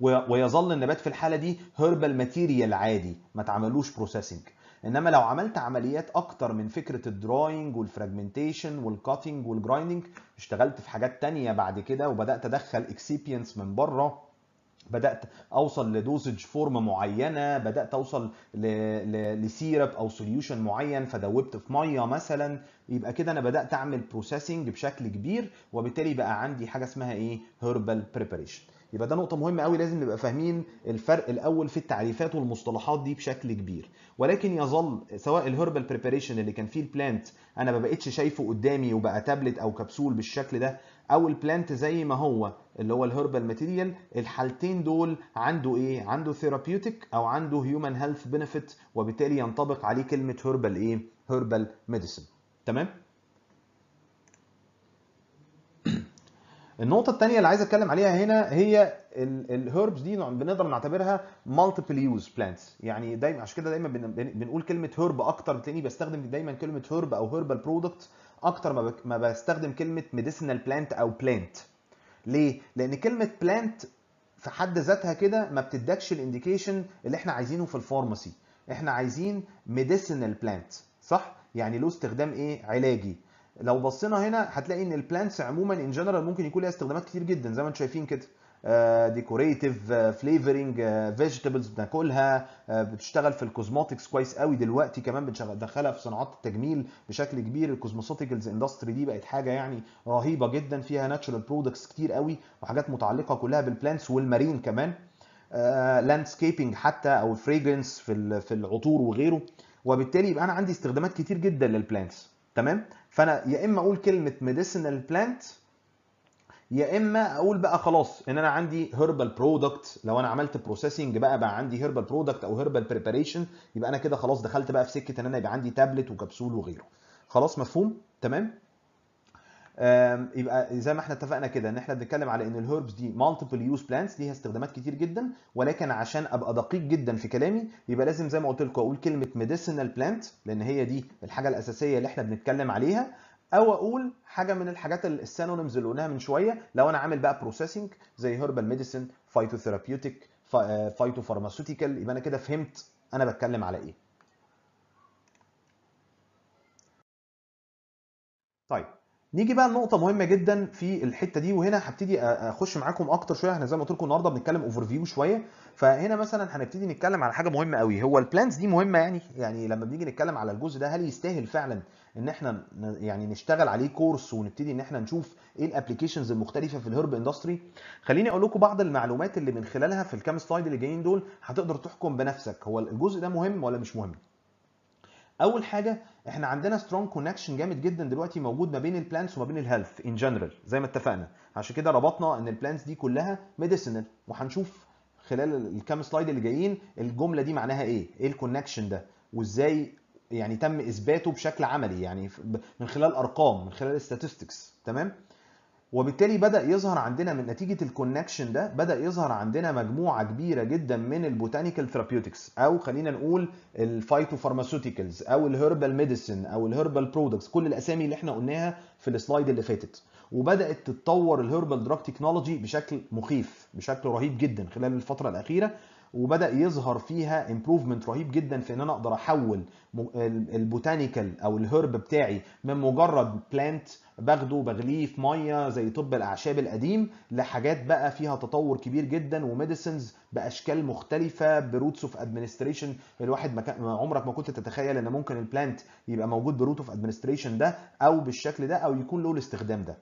ويظل النبات في الحاله دي هربال ماتيريال عادي ما تعملوش بروسيسنج انما لو عملت عمليات اكتر من فكره الدراينج والفراجمنتيشن والكاتنج والجرايندنج اشتغلت في حاجات تانية بعد كده وبدات ادخل اكسيبينس من بره بدات اوصل لدوزج فورم معينه بدات اوصل لسيرب او سوليوشن معين فدوبت في ميه مثلا يبقى كده انا بدات اعمل بروسيسنج بشكل كبير وبالتالي بقى عندي حاجه اسمها ايه هيربال بريباريشن يبقى ده نقطه مهمه قوي لازم نبقى فاهمين الفرق الاول في التعريفات والمصطلحات دي بشكل كبير ولكن يظل سواء الهربال بريباريشن اللي كان فيه البلانت انا ما بقتش شايفه قدامي وبقى تابلت او كبسول بالشكل ده او البلانت زي ما هو اللي هو الهربال ماتيريال الحالتين دول عنده ايه عنده ثيرابيوتيك او عنده هيومن هيلث بنفيت وبالتالي ينطبق عليه كلمه هربال ايه هربال ميديسن تمام النقطه الثانيه اللي عايز اتكلم عليها هنا هي الهيربز دي بنقدر نعتبرها مالتيبل يوز بلانتس يعني دايما عشان كده دايما بنقول كلمه هيرب اكتر بتلاقيني بستخدم دايما كلمه هيرب او هيربال برودكت اكتر ما بستخدم كلمه ميديسينال بلانت او بلانت ليه لان كلمه بلانت في حد ذاتها كده ما بتدكش الانديكيشن اللي احنا عايزينه في الفارماسي احنا عايزين ميديسينال بلانت صح يعني له استخدام ايه علاجي لو بصينا هنا هتلاقي ان البلانتس عموما ان جنرال ممكن يكون ليها استخدامات كتير جدا زي ما انتم شايفين كده ديكوريتيف فليفرنج فيجيتابلز بناكلها uh, بتشتغل في الكوزماتكس كويس قوي دلوقتي كمان بندخلها في صناعات التجميل بشكل كبير الكوزماتيكالز اندستري دي بقت حاجه يعني رهيبه جدا فيها ناتشورال برودكتس كتير قوي وحاجات متعلقه كلها بالبلانتس والمارين كمان لاندسكيبنج آه، uh, حتى او فريجرنس في في العطور وغيره وبالتالي يبقى انا عندي استخدامات كتير جدا للبلانتس تمام فانا يا اما اقول كلمه ميديسينال بلانت يا اما اقول بقى خلاص ان انا عندي هيربال برودكت لو انا عملت بروسيسنج بقى بقى عندي هيربال برودكت او هيربال بريباريشن يبقى انا كده خلاص دخلت بقى في سكه ان انا يبقى عندي تابلت وكبسول وغيره خلاص مفهوم تمام يبقى زي ما احنا اتفقنا كده ان احنا بنتكلم على ان الهيربس دي مالتيبل يوز بلانتس ليها استخدامات كتير جدا ولكن عشان ابقى دقيق جدا في كلامي يبقى لازم زي ما قلت لكم اقول كلمه ميديسينال بلانت لان هي دي الحاجه الاساسيه اللي احنا بنتكلم عليها او اقول حاجه من الحاجات السانونيمز اللي قلناها من شويه لو انا عامل بقى بروسيسنج زي هيربال ميديسن فايتوثيرابيوتيك فايتو فارماسيوتيكال يبقى انا كده فهمت انا بتكلم على ايه طيب نيجي بقى لنقطه مهمه جدا في الحته دي وهنا هبتدي اخش معاكم اكتر شويه احنا زي ما قلت لكم النهارده بنتكلم اوفر فيو شويه فهنا مثلا هنبتدي نتكلم على حاجه مهمه قوي هو البلانز دي مهمه يعني يعني لما بنيجي نتكلم على الجزء ده هل يستاهل فعلا ان احنا يعني نشتغل عليه كورس ونبتدي ان احنا نشوف ايه الابلكيشنز المختلفه في الهرب اندستري خليني اقول لكم بعض المعلومات اللي من خلالها في الكام سلايد اللي جايين دول هتقدر تحكم بنفسك هو الجزء ده مهم ولا مش مهم اول حاجه احنا عندنا سترونج كونكشن جامد جدا دلوقتي موجود ما بين البلانس وما بين الهيلث ان جنرال زي ما اتفقنا عشان كده ربطنا ان البلانس دي كلها ميديسينال وهنشوف خلال الكام سلايد اللي جايين الجمله دي معناها ايه ايه الكونكشن ده وازاي يعني تم اثباته بشكل عملي يعني من خلال ارقام من خلال statistics تمام وبالتالي بدا يظهر عندنا من نتيجه الكونكشن ده بدا يظهر عندنا مجموعه كبيره جدا من البوتانيكال ثيرابيوتكس او خلينا نقول الفايتو فارماسيوتيكالز او الهربال ميديسن او الهربال برودكتس كل الاسامي اللي احنا قلناها في السلايد اللي فاتت وبدات تتطور الهربال دراج تكنولوجي بشكل مخيف بشكل رهيب جدا خلال الفتره الاخيره وبدا يظهر فيها امبروفمنت رهيب جدا في ان انا اقدر احول البوتانيكال او الهرب بتاعي من مجرد بلانت باخده بغليه في ميه زي طب الاعشاب القديم لحاجات بقى فيها تطور كبير جدا وميديسنز باشكال مختلفه بروتس اوف ادمنستريشن الواحد ما عمرك ما كنت تتخيل ان ممكن البلانت يبقى موجود بروت اوف ادمنستريشن ده او بالشكل ده او يكون له الاستخدام ده.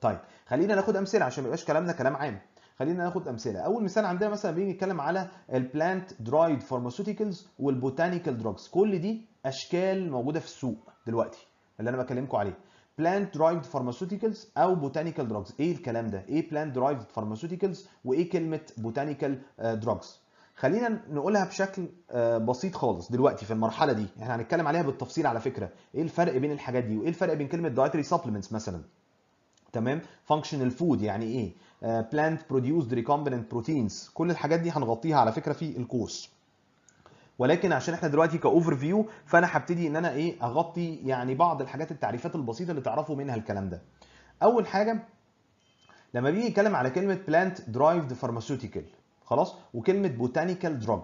طيب خلينا ناخد امثله عشان ما يبقاش كلامنا كلام عام. خلينا ناخد امثله اول مثال عندنا مثلا بيجي نتكلم على البلانت درايد فارماسيوتيكلز والبوتانيكال دراجز كل دي اشكال موجوده في السوق دلوقتي اللي انا بكلمكم عليه بلانت درايد فارماسيوتيكلز او بوتانيكال دراجز ايه الكلام ده ايه بلانت درايد فارماسيوتيكلز وايه كلمه بوتانيكال آه، دراجز خلينا نقولها بشكل آه، بسيط خالص دلوقتي في المرحله دي احنا هنتكلم عليها بالتفصيل على فكره ايه الفرق بين الحاجات دي وايه الفرق بين كلمه دايتري سبلمنتس مثلا تمام فانكشنال فود يعني ايه بلانت بروديوسد ريكومبيننت بروتينز كل الحاجات دي هنغطيها على فكره في الكورس ولكن عشان احنا دلوقتي كاوفر فيو فانا هبتدي ان انا ايه اغطي يعني بعض الحاجات التعريفات البسيطه اللي تعرفوا منها الكلام ده اول حاجه لما بيجي يتكلم على كلمه بلانت درايفد فارماسيوتيكال خلاص وكلمه بوتانيكال دراج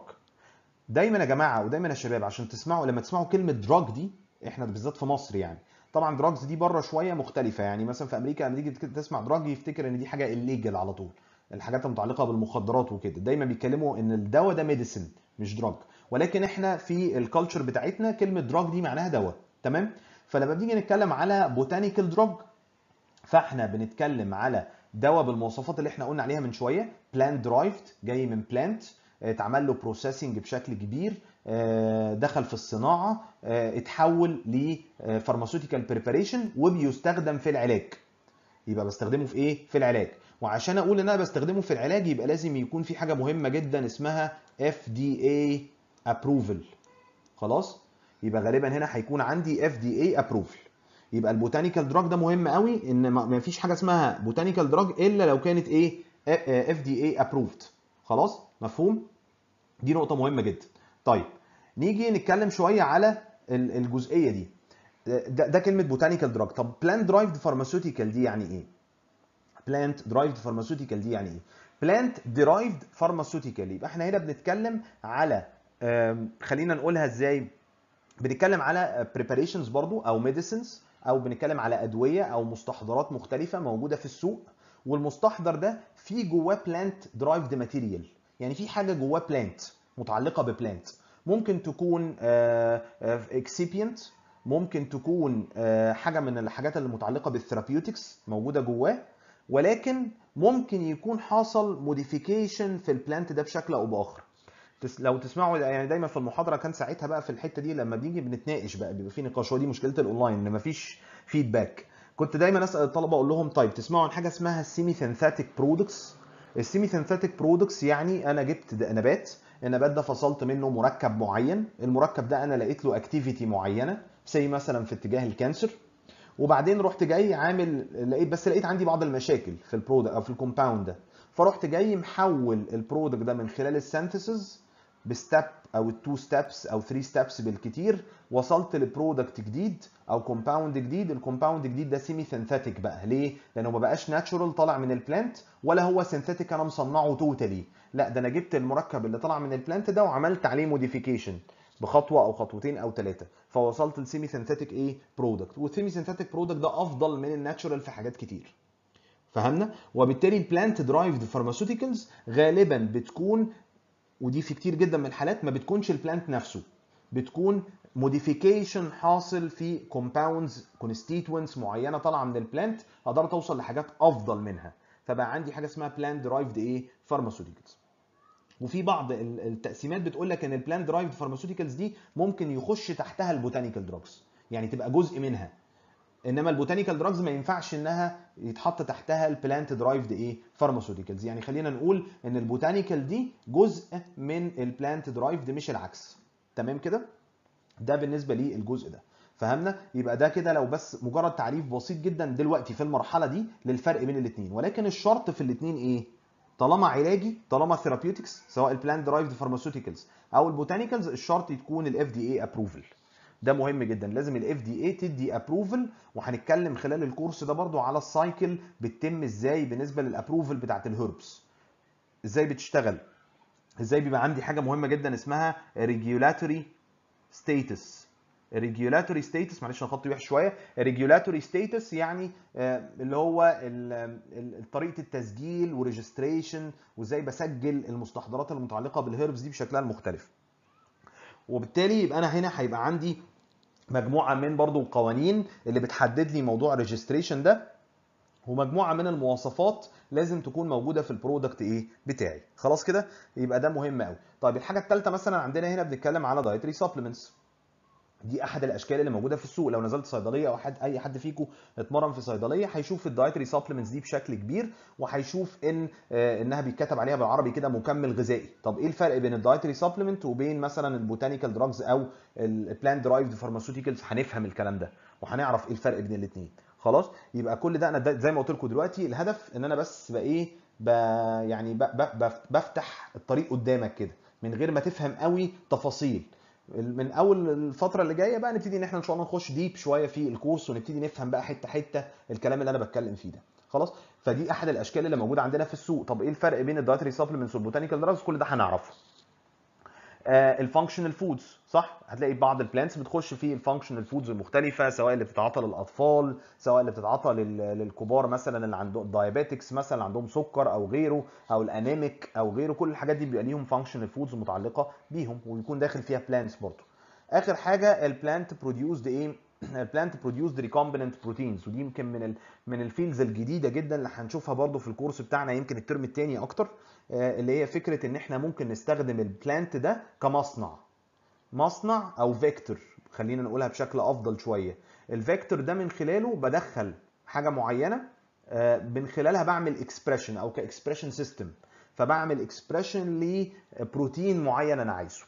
دايما يا جماعه ودايما يا شباب عشان تسمعوا لما تسمعوا كلمه دراج دي احنا بالذات في مصر يعني طبعا دراجز دي بره شويه مختلفه يعني مثلا في امريكا لما تيجي تسمع دراج يفتكر ان دي حاجه الليجل على طول الحاجات المتعلقه بالمخدرات وكده دايما بيتكلموا ان الدواء ده ميديسن مش دراج ولكن احنا في الكالتشر بتاعتنا كلمه دراج دي معناها دواء تمام فلما بنيجي نتكلم على بوتانيكال دراج فاحنا بنتكلم على دواء بالمواصفات اللي احنا قلنا عليها من شويه بلانت درايفد جاي من بلانت اتعمل له بروسيسنج بشكل كبير آه، دخل في الصناعه آه، اتحول لفارماسيوتيكال بريباريشن وبيستخدم في العلاج يبقى بستخدمه في ايه في العلاج وعشان اقول ان انا بستخدمه في العلاج يبقى لازم يكون في حاجه مهمه جدا اسمها FDA approval خلاص يبقى غالبا هنا هيكون عندي FDA approval يبقى البوتانيكال دراج ده مهم قوي ان ما فيش حاجه اسمها بوتانيكال دراج الا لو كانت ايه آه، FDA approved خلاص مفهوم دي نقطه مهمه جدا طيب نيجي نتكلم شويه على الجزئيه دي ده, ده كلمه بوتانيكال دراج طب بلانت درايفد فارماسيوتيكال دي يعني ايه بلانت درايفد فارماسيوتيكال دي يعني ايه بلانت درايفد فارماسيوتيكال يبقى احنا هنا بنتكلم على خلينا نقولها ازاي بنتكلم على بريباريشنز برضو او ميديسنز او بنتكلم على ادويه او مستحضرات مختلفه موجوده في السوق والمستحضر ده في جواه بلانت درايفد ماتيريال يعني في حاجه جواه بلانت متعلقه ببلانت ممكن تكون اكسيبينت آه، آه، ممكن تكون آه، حاجه من الحاجات اللي متعلقه بالثيرابيوتكس موجوده جواه ولكن ممكن يكون حاصل موديفيكيشن في البلانت ده بشكل او باخر لو تسمعوا يعني دايما في المحاضره كان ساعتها بقى في الحته دي لما بنيجي بنتناقش بقى بيبقى في نقاش ودي مشكله الاونلاين ان مفيش فيدباك كنت دايما اسال الطلبه اقول لهم طيب تسمعوا عن حاجه اسمها السيمي سينثاتيك برودكتس السيمي سينثاتيك برودكتس يعني انا جبت نبات النبات ده فصلت منه مركب معين المركب ده انا لقيت له اكتيفيتي معينه زي مثلا في اتجاه الكانسر وبعدين رحت جاي عامل لقيت بس لقيت عندي بعض المشاكل في البرودكت او في الكومباوند ده فرحت جاي محول البرودكت ده من خلال السنتسز بستب او التو ستابس او ثري ستابس بالكتير وصلت لبرودكت جديد او كومباوند جديد الكومباوند الجديد ده سيمي سينثيتك بقى ليه لانه ما بقاش ناتشورال طالع من البلانت ولا هو سينثيتك انا مصنعه توتالي لا ده انا جبت المركب اللي طالع من البلانت ده وعملت عليه موديفيكيشن بخطوه او خطوتين او ثلاثه فوصلت لسيمي سينثيتك ايه برودكت والسيمي سينثيتك برودكت ده افضل من الناتشورال في حاجات كتير فهمنا وبالتالي البلانت درايفد فارماسيوتيكلز غالبا بتكون ودي في كتير جدا من الحالات ما بتكونش البلانت نفسه بتكون موديفيكيشن حاصل في كومباوندز كونستيتوينتس معينه طالعه من البلانت قدرت اوصل لحاجات افضل منها فبقى عندي حاجه اسمها بلان درايفد ايه فارماسيوتيكالز وفي بعض التقسيمات بتقول لك ان البلان درايفد فارماسيوتيكالز دي ممكن يخش تحتها البوتانيكال دراجز يعني تبقى جزء منها انما البوتانيكال دراجز ما ينفعش انها يتحط تحتها البلانت درايفد ايه فارماسيوتيكالز يعني خلينا نقول ان البوتانيكال دي جزء من البلانت درايفد مش العكس تمام كده ده بالنسبه للجزء ده فهمنا يبقى ده كده لو بس مجرد تعريف بسيط جدا دلوقتي في المرحله دي للفرق بين الاثنين ولكن الشرط في الاثنين ايه طالما علاجي طالما ثيرابيوتكس سواء البلانت درايفد فارماسيوتيكالز او البوتانيكالز الشرط تكون الاف دي اي ابروفل ده مهم جدا لازم الاف دي اي تدي ابروفل وهنتكلم خلال الكورس ده برضو على السايكل بتتم ازاي بالنسبه للابروفل بتاعت الهربس ازاي بتشتغل ازاي بيبقى عندي حاجه مهمه جدا اسمها ريجولاتوري ستاتس ريجولاتوري ستاتس معلش انا خطي وحش شويه ريجولاتوري ستاتس يعني آه، اللي هو طريقه التسجيل وريجستريشن وازاي بسجل المستحضرات المتعلقه بالهربس دي بشكلها المختلف وبالتالي يبقى انا هنا هيبقى عندي مجموعه من برضو القوانين اللي بتحدد لي موضوع الريجستريشن ده ومجموعه من المواصفات لازم تكون موجوده في البرودكت ايه بتاعي خلاص كده يبقى ده مهم قوي طيب الحاجه الثالثه مثلا عندنا هنا بنتكلم على دايتري سبلمنتس دي احد الاشكال اللي موجوده في السوق لو نزلت صيدليه او حد اي حد فيكم اتمرن في صيدليه هيشوف الدايتري سبلمنتس دي بشكل كبير وهيشوف ان آه، انها بيتكتب عليها بالعربي كده مكمل غذائي طب ايه الفرق بين الدايتري سبلمنت وبين مثلا البوتانيكال دراجز او البلان درايفد فارماسيوتيكالز هنفهم الكلام ده وهنعرف ايه الفرق بين الاثنين خلاص يبقى كل ده انا زي ما قلت لكم دلوقتي الهدف ان انا بس بقى ايه يعني بفتح الطريق قدامك كده من غير ما تفهم قوي تفاصيل من اول الفتره اللي جايه بقى نبتدي ان احنا ان شاء الله نخش ديب شويه في الكورس ونبتدي نفهم بقى حته حته الكلام اللي انا بتكلم فيه ده خلاص فدي احد الاشكال اللي موجوده عندنا في السوق طب ايه الفرق بين الدايتري سبلمنتس والبوتانيكال دراجز كل ده هنعرفه آه، الفانكشنال فودز صح هتلاقي بعض البلانتس بتخش في الفانكشنال فودز المختلفه سواء اللي بتتعطى للاطفال سواء اللي بتتعطى للكبار مثلا اللي عندهم دايابيتكس مثلا عندهم سكر او غيره او الانيميك او غيره كل الحاجات دي بيبقى ليهم فانكشنال فودز متعلقه بيهم ويكون داخل فيها بلانتس برضه اخر حاجه البلانت بروديوسد ايه البلانت بروديوسد ريكومبيننت بروتينز ودي يمكن من من الفيلدز الجديده جدا اللي هنشوفها برده في الكورس بتاعنا يمكن الترم الثاني اكتر آه، اللي هي فكره ان احنا ممكن نستخدم البلانت ده كمصنع مصنع او فيكتور خلينا نقولها بشكل افضل شويه الفيكتور ده من خلاله بدخل حاجه معينه آه، من خلالها بعمل اكسبريشن او كاكسبريشن سيستم فبعمل اكسبريشن لبروتين معين انا عايزه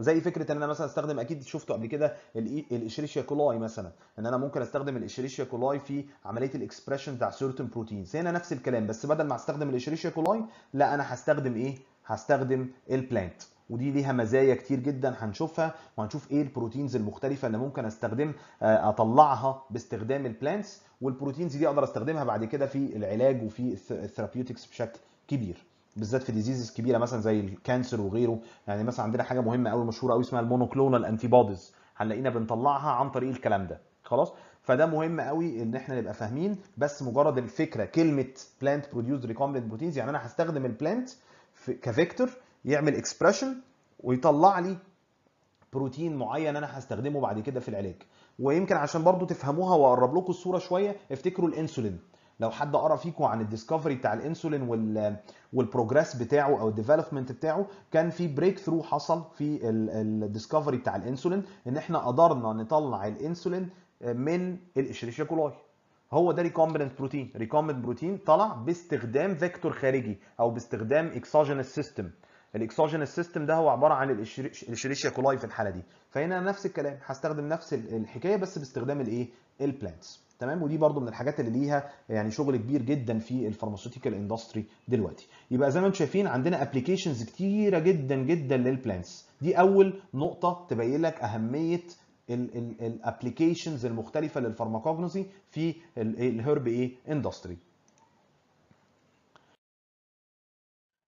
زي فكره ان انا مثلا استخدم اكيد شفته قبل كده الاشريشيا إيه، كولاي مثلا ان انا ممكن استخدم الاشريشيا كولاي في عمليه الاكسبريشن بتاع سيرتن بروتينز هنا نفس الكلام بس بدل ما استخدم الاشريشيا كولاي لا انا هستخدم ايه هستخدم البلانت ودي ليها مزايا كتير جدا هنشوفها وهنشوف ايه البروتينز المختلفه اللي ممكن استخدم آه، اطلعها باستخدام البلانتس والبروتينز دي اقدر استخدمها بعد كده في العلاج وفي الثيرابيوتكس بشكل كبير بالذات في ديزيزز كبيره مثلا زي الكانسر وغيره يعني مثلا عندنا حاجه مهمه قوي مشهوره قوي اسمها المونوكلونال انتي بوديز هنلاقينا بنطلعها عن طريق الكلام ده خلاص فده مهم قوي ان احنا نبقى فاهمين بس مجرد الفكره كلمه بلانت بروديوس ريكومبنت بروتينز يعني انا هستخدم البلانت كفيكتور يعمل اكسبريشن ويطلع لي بروتين معين انا هستخدمه بعد كده في العلاج ويمكن عشان برضو تفهموها واقرب لكم الصوره شويه افتكروا الانسولين لو حد قرا فيكم عن الديسكفري بتاع الانسولين وال والبروجريس بتاعه او الديفلوبمنت بتاعه كان في بريك ثرو حصل في الديسكفري بتاع الانسولين ان احنا قدرنا نطلع الانسولين من الاشريشيا كولاي هو ده ريكومبنت بروتين ريكومبنت بروتين طلع باستخدام فيكتور خارجي او باستخدام اكسوجينس سيستم الاكسوجينس سيستم ده هو عباره عن الاشريشيا كولاي في الحاله دي فهنا نفس الكلام هستخدم نفس الحكايه بس باستخدام الايه البلانتس تمام ودي برضو من الحاجات اللي ليها يعني شغل كبير جدا في الفارماسيوتيكال اندستري دلوقتي يبقى زي ما انتم شايفين عندنا ابلكيشنز كتيره جدا جدا للبلانتس دي اول نقطه تبين لك اهميه الابلكيشنز المختلفه للفارماكوجنوزي في الهرب ايه اندستري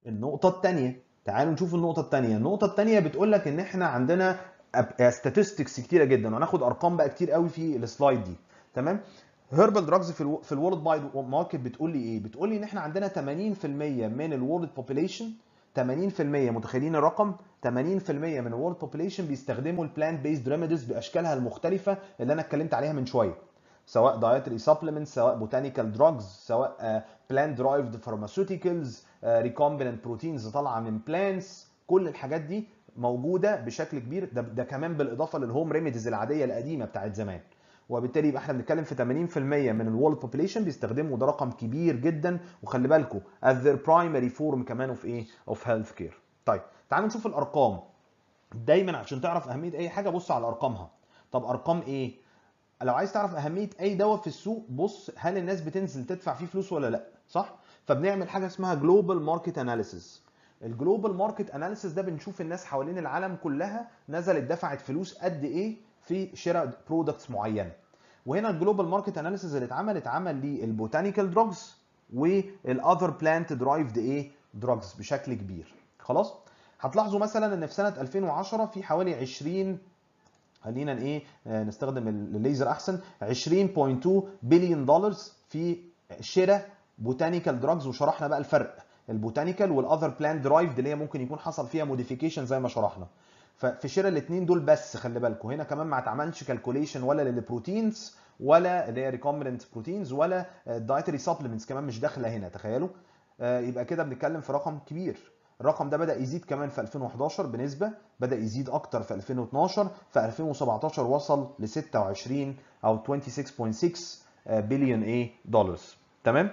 النقطه الثانيه تعالوا نشوف النقطه الثانيه النقطه الثانيه بتقول لك ان احنا عندنا statistics كتيره جدا وهناخد ارقام بقى كتير قوي في السلايد دي تمام هيربال دراجز في الو... في الورلد وايد ماركت بتقول لي ايه بتقول لي ان احنا عندنا 80% من الورلد بوبوليشن 80% متخيلين الرقم 80% من الورلد بوبوليشن بيستخدموا البلانت بيزد ريميديز باشكالها المختلفه اللي انا اتكلمت عليها من شويه سواء دايتري سبلمنت سواء بوتانيكال دراجز سواء بلانت درايفد فارماسيوتيكلز ريكومبيننت بروتينز طالعه من بلانتس كل الحاجات دي موجوده بشكل كبير ده, ده كمان بالاضافه للهوم ريميديز العاديه القديمه بتاعت زمان وبالتالي يبقى احنا بنتكلم في 80% من الوورلد بوبيليشن بيستخدموا ده رقم كبير جدا وخلي بالكم as their primary form كمان اوف ايه اوف هيلث كير طيب تعالوا نشوف الارقام دايما عشان تعرف اهميه اي حاجه بص على ارقامها طب ارقام ايه لو عايز تعرف اهميه اي دواء في السوق بص هل الناس بتنزل تدفع فيه فلوس ولا لا صح فبنعمل حاجه اسمها جلوبال ماركت اناليسيس الجلوبال ماركت اناليسيس ده بنشوف الناس حوالين العالم كلها نزلت دفعت فلوس قد ايه في شراء برودكتس معينه وهنا الجلوبال ماركت اناليسيز اللي اتعمل اتعمل للبوتانيكال دراجز والاذر بلانت درايفد ايه دراجز بشكل كبير خلاص هتلاحظوا مثلا ان في سنه 2010 في حوالي 20 خلينا ايه آه، نستخدم الليزر احسن 20.2 بليون دولار في شراء بوتانيكال دراجز وشرحنا بقى الفرق البوتانيكال والاذر بلانت درايفد اللي هي ممكن يكون حصل فيها موديفيكيشن زي ما شرحنا ففي شراء الاثنين دول بس خلي بالكم هنا كمان ما اتعملش كالكوليشن ولا للبروتينز ولا اللي هي ريكومبرنت بروتينز ولا الدايتري سبلمنتس كمان مش داخله هنا تخيلوا آه، يبقى كده بنتكلم في رقم كبير الرقم ده بدا يزيد كمان في 2011 بنسبه بدا يزيد اكتر في 2012 في 2017 وصل ل 26 او 26.6 بليون ايه دولارز تمام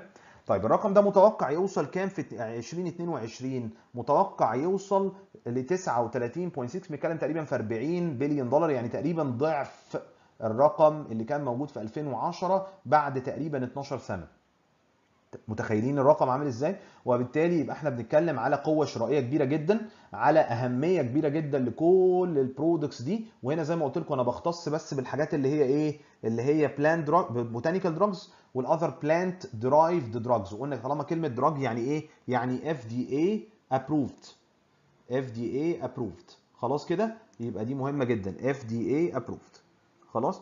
طيب الرقم ده متوقع يوصل كام في 2022 يعني متوقع يوصل ل 39.6 بنتكلم تقريبا في 40 بليون دولار يعني تقريبا ضعف الرقم اللي كان موجود في 2010 بعد تقريبا 12 سنه متخيلين الرقم عامل ازاي وبالتالي يبقى احنا بنتكلم على قوه شرائيه كبيره جدا على اهميه كبيره جدا لكل البرودكتس دي وهنا زي ما قلت لكم انا بختص بس بالحاجات اللي هي ايه اللي هي بلانت بوتانيكال دراجز والاذر بلانت درايفد دراجز وقلنا طالما كلمه دراج يعني ايه يعني اف دي اي ابروفد اف دي اي ابروفد خلاص كده يبقى دي مهمه جدا اف دي اي ابروفد خلاص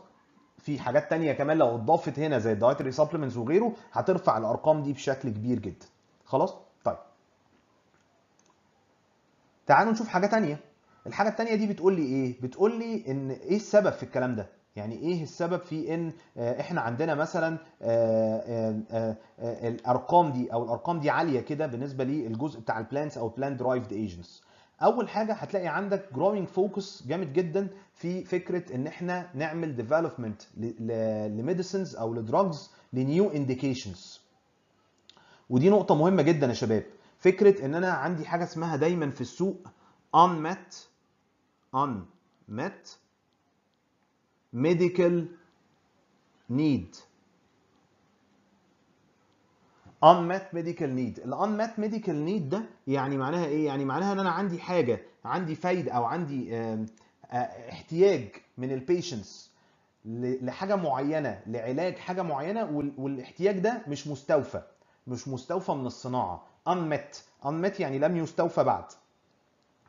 في حاجات تانية كمان لو اتضافت هنا زي الدايتري سبلمنتس وغيره هترفع الارقام دي بشكل كبير جدا خلاص طيب تعالوا نشوف حاجه تانية الحاجه التانية دي بتقول لي ايه بتقول لي ان ايه السبب في الكلام ده يعني ايه السبب في ان آه، احنا عندنا مثلا آه، آه، الارقام دي او الارقام دي عاليه كده بالنسبه للجزء بتاع البلانس او بلان درايفد ايجنتس اول حاجه هتلاقي عندك جروينج فوكس جامد جدا في فكره ان احنا نعمل ديفلوبمنت لميديسنز او لدراجز لنيو انديكيشنز ودي نقطه مهمه جدا يا شباب فكره ان انا عندي حاجه اسمها دايما في السوق ان مات ميديكال نيد unmet medical need ال unmet medical need ده يعني معناها ايه يعني معناها ان انا عندي حاجه عندي فايده او عندي احتياج من البيشنتس لحاجه معينه لعلاج حاجه معينه والاحتياج ده مش مستوفى مش مستوفى من الصناعه unmet unmet يعني لم يستوفى بعد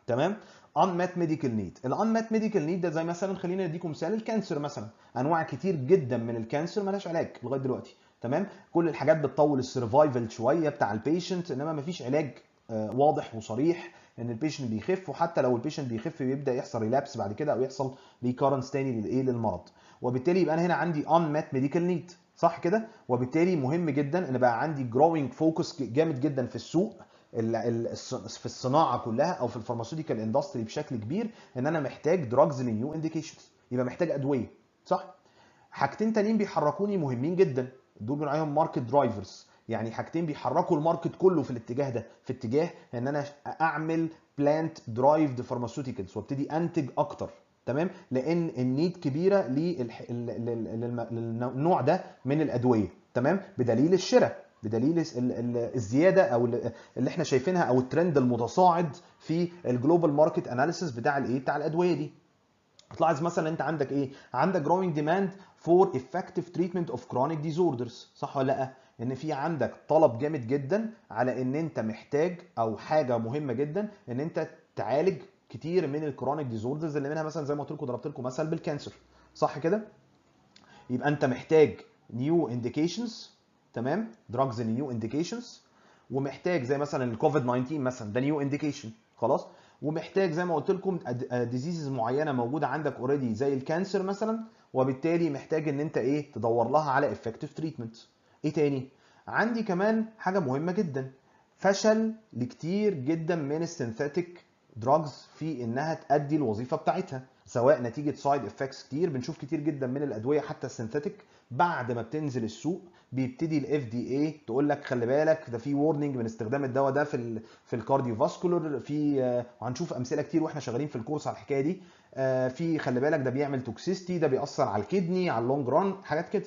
تمام unmet medical need ال unmet medical need ده زي مثلا خلينا نديكم مثال الكانسر مثلا انواع كتير جدا من الكانسر ملهاش علاج لغايه دلوقتي تمام كل الحاجات بتطول السرفايفل شويه بتاع البيشنت انما مفيش علاج آه، واضح وصريح ان البيشنت بيخف وحتى لو البيشنت بيخف بيبدا يحصل ريلابس بعد كده او يحصل ريكارنس تاني للايه للمرض وبالتالي يبقى انا هنا عندي ان مات ميديكال نيد صح كده وبالتالي مهم جدا ان بقى عندي جروينج فوكس جامد جدا في السوق في الصناعه كلها او في الفارماسيوتيكال اندستري بشكل كبير ان انا محتاج دراجز لنيو انديكيشنز يبقى محتاج ادويه صح حاجتين تانيين بيحركوني مهمين جدا دول بنعيهم عليهم ماركت درايفرز يعني حاجتين بيحركوا الماركت كله في الاتجاه ده في اتجاه ان انا اعمل بلانت درايفد فارماسيوتيكالز وابتدي انتج اكتر تمام لان النيد كبيره للنوع ده من الادويه تمام بدليل الشراء بدليل الزياده او اللي احنا شايفينها او الترند المتصاعد في الجلوبال ماركت اناليسيس بتاع الايه بتاع الادويه دي تلاحظ مثلا انت عندك ايه عندك جروينج ديماند for effective treatment of chronic disorders صح ولا لا ان في عندك طلب جامد جدا على ان انت محتاج او حاجه مهمه جدا ان انت تعالج كتير من الكرونيك ديزوردرز اللي منها مثلا زي ما قلت لكم ضربت لكم مثل بالكانسر صح كده يبقى انت محتاج نيو انديكيشنز تمام دراجز نيو انديكيشنز ومحتاج زي مثلا الكوفيد 19 مثلا ده نيو انديكيشن خلاص ومحتاج زي ما قلت لكم ديزيزز آه، آه، معينه موجوده عندك اوريدي زي الكانسر مثلا وبالتالي محتاج ان انت ايه تدور لها على effective تريتمنت ايه تاني عندي كمان حاجه مهمه جدا فشل لكتير جدا من السينثيتك دراجز في انها تأدي الوظيفه بتاعتها سواء نتيجه سايد افكتس كتير بنشوف كتير جدا من الادويه حتى السينثيتك بعد ما بتنزل السوق بيبتدي الاف دي اي تقول لك خلي بالك ده في وورنينج من استخدام الدواء ده في الـ في الكارديو فاسكولر في آه، وهنشوف امثله كتير واحنا شغالين في الكورس على الحكايه دي آه، في خلي بالك ده بيعمل توكسيستي ده بيأثر على الكدني على اللونج ران حاجات كده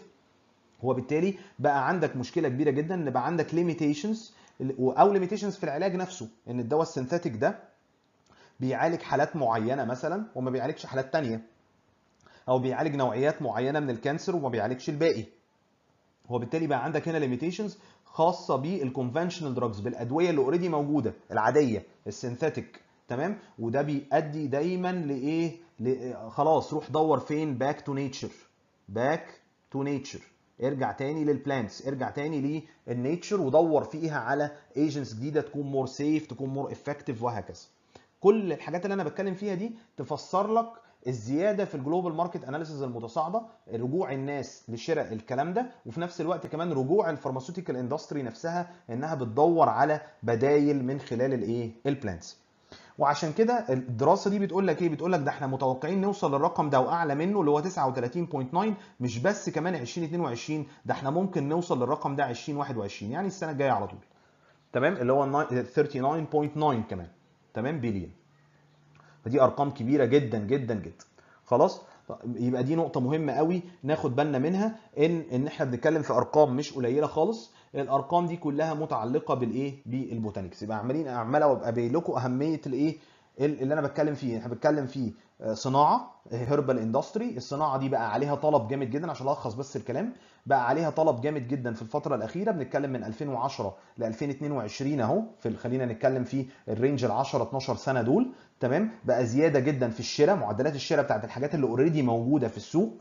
هو بالتالي بقى عندك مشكله كبيره جدا ان بقى عندك ليميتيشنز او ليميتيشنز في العلاج نفسه ان الدواء السنتاتيك ده بيعالج حالات معينه مثلا وما بيعالجش حالات تانية او بيعالج نوعيات معينه من الكانسر وما بيعالجش الباقي هو بالتالي بقى عندك هنا ليميتيشنز خاصه بالكونفنشنال دراجز بالادويه اللي اوريدي موجوده العاديه السنتاتيك تمام وده بيؤدي دايما لايه خلاص روح دور فين باك تو نيتشر باك تو نيتشر ارجع تاني للبلانتس ارجع تاني للنيتشر ودور فيها على ايجنتس جديده تكون مور سيف تكون مور افكتيف وهكذا كل الحاجات اللي انا بتكلم فيها دي تفسر لك الزياده في الجلوبال ماركت اناليسيز المتصاعده رجوع الناس لشراء الكلام ده وفي نفس الوقت كمان رجوع الفارماسيوتيكال اندستري نفسها انها بتدور على بدايل من خلال الايه البلانتس وعشان كده الدراسه دي بتقول لك ايه بتقول لك ده احنا متوقعين نوصل للرقم ده واعلى منه اللي هو 39.9 مش بس كمان 2022 ده احنا ممكن نوصل للرقم ده 2021 يعني السنه الجايه على طول تمام اللي هو 39.9 كمان تمام بليون فدي ارقام كبيره جدا جدا جدا خلاص يبقى دي نقطة مهمة قوي ناخد بالنا منها ان ان احنا بنتكلم في ارقام مش قليلة خالص الارقام دي كلها متعلقه بالايه بالبوتانكس يبقى عمالين عمال ابقى باين لكم اهميه الايه اللي انا بتكلم فيه احنا بنتكلم في آه، صناعه هيربال اندستري الصناعه دي بقى عليها طلب جامد جدا عشان الخص بس الكلام بقى عليها طلب جامد جدا في الفتره الاخيره بنتكلم من 2010 ل 2022 اهو في خلينا نتكلم في الرينج ال 10 12 سنه دول تمام بقى زياده جدا في الشراء معدلات الشراء بتاعت الحاجات اللي اوريدي موجوده في السوق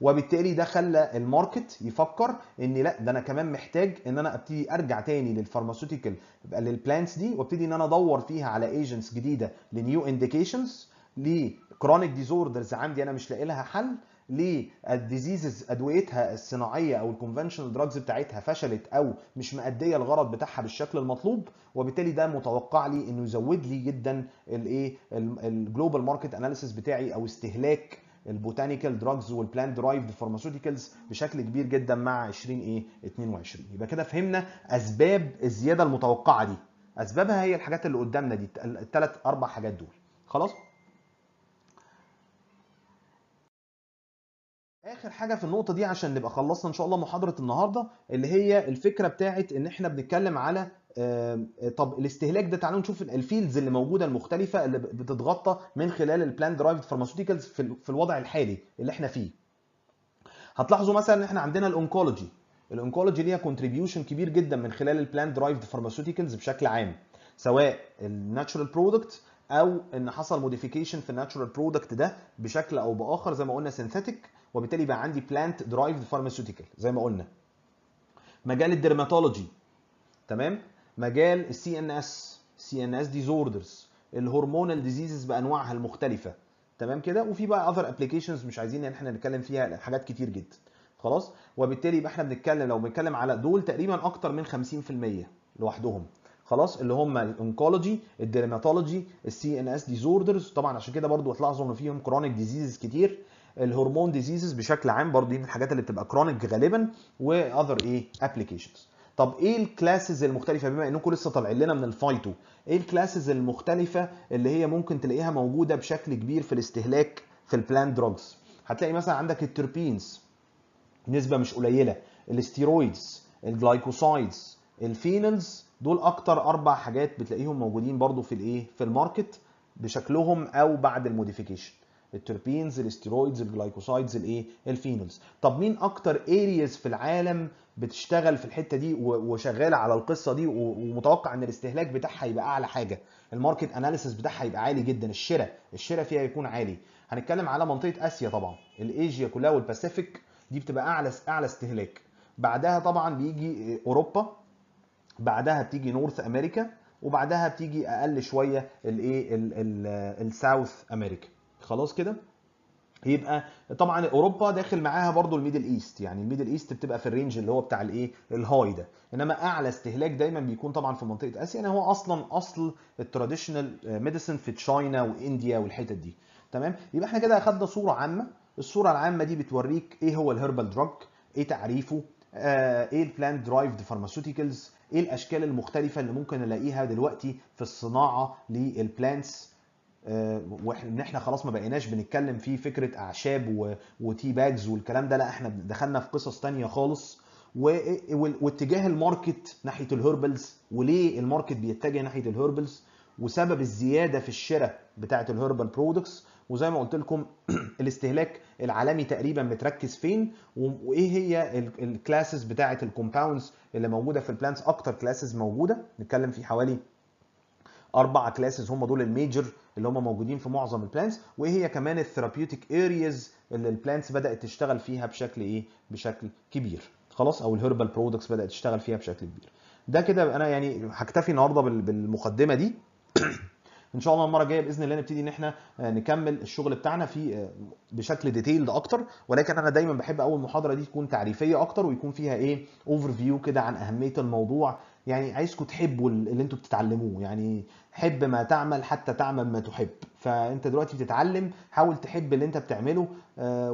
وبالتالي ده خلى الماركت يفكر ان لا ده انا كمان محتاج ان انا ابتدي ارجع تاني للفارماسيوتيكال للبلانتس دي وابتدي ان انا ادور فيها على ايجنتس جديده لنيو انديكيشنز لكرونيك ديزوردرز عندي انا مش لاقي لها حل للديزيزز ادويتها الصناعيه او الكونفشنال دراجز بتاعتها فشلت او مش ماديه الغرض بتاعها بالشكل المطلوب وبالتالي ده متوقع لي انه يزود لي جدا الايه الجلوبال ماركت اناليسيس بتاعي او استهلاك البوتانيكال دراجز والبلانت درايفد فارماسيوتيكالز بشكل كبير جدا مع 20 ايه 22 يبقى كده فهمنا اسباب الزياده المتوقعه دي اسبابها هي الحاجات اللي قدامنا دي الثلاث اربع حاجات دول خلاص اخر حاجه في النقطه دي عشان نبقى خلصنا ان شاء الله محاضره النهارده اللي هي الفكره بتاعت ان احنا بنتكلم على طب الاستهلاك ده تعالوا نشوف الفيلدز اللي موجوده المختلفه اللي بتتغطى من خلال البلان درايفد فارماسيوتيكالز في الوضع الحالي اللي احنا فيه هتلاحظوا مثلا ان احنا عندنا الاونكولوجي الاونكولوجي ليها كونتريبيوشن كبير جدا من خلال البلان درايفد فارماسيوتيكالز بشكل عام سواء الناتشورال برودكت او ان حصل موديفيكيشن في الناتشورال برودكت ده بشكل او باخر زي ما قلنا سينثيتك وبالتالي بقى عندي بلانت درايفد فارماسيوتيكال زي ما قلنا مجال الدرماتولوجي تمام مجال السي ان اس سي ان اس ديزوردرز الهرمونال ديزيزز بانواعها المختلفه تمام كده وفي بقى اذر ابلكيشنز مش عايزين ان احنا نتكلم فيها حاجات كتير جدا خلاص وبالتالي يبقى احنا بنتكلم لو بنتكلم على دول تقريبا اكتر من 50% لوحدهم خلاص اللي هم الانكولوجي الديرماتولوجي السي ان اس ديزوردرز طبعا عشان كده برضو هتلاحظوا ان فيهم كرونيك ديزيزز كتير الهرمون ديزيزز بشكل عام برضو دي من الحاجات اللي بتبقى كرونيك غالبا واذر ايه ابلكيشنز طب ايه الكلاسز المختلفه بما انكم لسه طالعين لنا من الفايتو ايه الكلاسز المختلفه اللي هي ممكن تلاقيها موجوده بشكل كبير في الاستهلاك في البلان دروجز هتلاقي مثلا عندك التربينز نسبه مش قليله الاستيرويدز الجلايكوسايدز الفينلز دول اكتر اربع حاجات بتلاقيهم موجودين برضو في الايه في الماركت بشكلهم او بعد الموديفيكيشن التربينز الاستيرويدز الجلايكوسايدز الايه الفينولز طب مين اكتر ارياز في العالم بتشتغل في الحته دي وشغاله على القصه دي ومتوقع ان الاستهلاك بتاعها يبقى اعلى حاجه الماركت اناليسيس بتاعها يبقى عالي جدا الشراء الشراء فيها يكون عالي هنتكلم على منطقه اسيا طبعا الايجيا كلها والباسيفيك دي بتبقى اعلى اعلى استهلاك بعدها طبعا بيجي اوروبا بعدها بتيجي نورث امريكا وبعدها بتيجي اقل شويه الايه الساوث امريكا خلاص كده يبقى طبعا اوروبا داخل معاها برضو الميدل ايست يعني الميدل ايست بتبقى في الرينج اللي هو بتاع الايه الهاي ده انما اعلى استهلاك دايما بيكون طبعا في منطقه اسيا هو اصلا اصل التراديشنال ميديسن في تشاينا وانديا والحتت دي تمام يبقى احنا كده اخدنا صوره عامه الصوره العامه دي بتوريك ايه هو الهربال دراج ايه تعريفه آه ايه البلان درايفد فارماسيوتيكلز ايه الاشكال المختلفه اللي ممكن الاقيها دلوقتي في الصناعه للبلانتس آه، وان احنا خلاص ما بقيناش بنتكلم في فكره اعشاب وتي باجز والكلام ده لا احنا دخلنا في قصص تانية خالص واتجاه الماركت ناحيه الهربلز وليه الماركت بيتجه ناحيه الهربلز وسبب الزياده في الشراء بتاعه الهيربل برودكتس وزي ما قلت لكم الاستهلاك العالمي تقريبا متركز فين وايه هي الكلاسز بتاعه الكومباوندز اللي موجوده في البلانتس اكتر كلاسز موجوده نتكلم في حوالي اربع كلاسز هم دول الميجر اللي هم موجودين في معظم البلانتس وايه هي كمان الثيرابيوتيك ارياز اللي البلانتس بدات تشتغل فيها بشكل ايه بشكل كبير خلاص او الهربال برودكتس بدات تشتغل فيها بشكل كبير ده كده انا يعني هكتفي النهارده بالمقدمه دي ان شاء الله المره الجايه باذن الله نبتدي ان احنا آه، نكمل الشغل بتاعنا في آه، بشكل ديتيلد اكتر ولكن انا دايما بحب اول محاضره دي تكون تعريفيه اكتر ويكون فيها ايه اوفر فيو كده عن اهميه الموضوع يعني عايزكم تحبوا اللي انتوا بتتعلموه يعني حب ما تعمل حتى تعمل ما تحب فانت دلوقتي بتتعلم حاول تحب اللي انت بتعمله آه،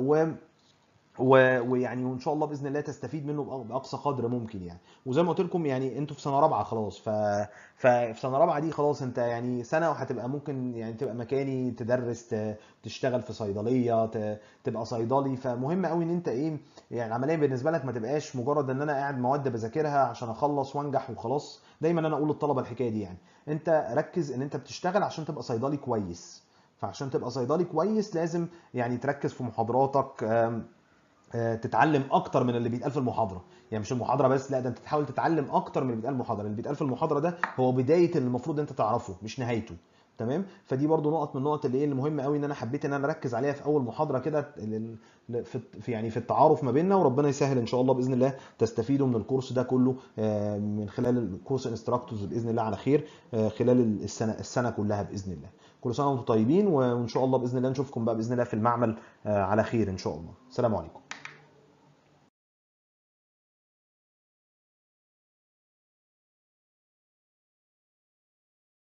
ويعني وان شاء الله باذن الله تستفيد منه باقصى قدر ممكن يعني وزي ما قلت لكم يعني انتوا في سنه رابعه خلاص ف ففي سنه رابعه دي خلاص انت يعني سنه وهتبقى ممكن يعني تبقى مكاني تدرس تشتغل في صيدليه تبقى صيدلي فمهم قوي ان انت ايه يعني العمليه بالنسبه لك ما تبقاش مجرد ان انا قاعد مواد بذاكرها عشان اخلص وانجح وخلاص دايما انا اقول للطلبه الحكايه دي يعني انت ركز ان انت بتشتغل عشان تبقى صيدلي كويس فعشان تبقى صيدلي كويس لازم يعني تركز في محاضراتك آه، تتعلم اكتر من اللي بيتقال في المحاضره يعني مش المحاضره بس لا ده انت تحاول تتعلم اكتر من اللي بيتقال المحاضره اللي بيتقال في المحاضره ده هو بدايه اللي المفروض انت تعرفه مش نهايته تمام فدي برضو نقط من النقط اللي ايه المهمه قوي ان انا حبيت ان انا اركز عليها في اول محاضره كده في يعني في التعارف ما بيننا وربنا يسهل ان شاء الله باذن الله تستفيدوا من الكورس ده كله آه، من خلال الكورس انستراكتورز باذن الله على خير آه، خلال السنه السنه كلها باذن الله كل سنه وانتم طيبين وان شاء الله باذن الله نشوفكم بقى باذن الله في المعمل على خير ان شاء الله السلام عليكم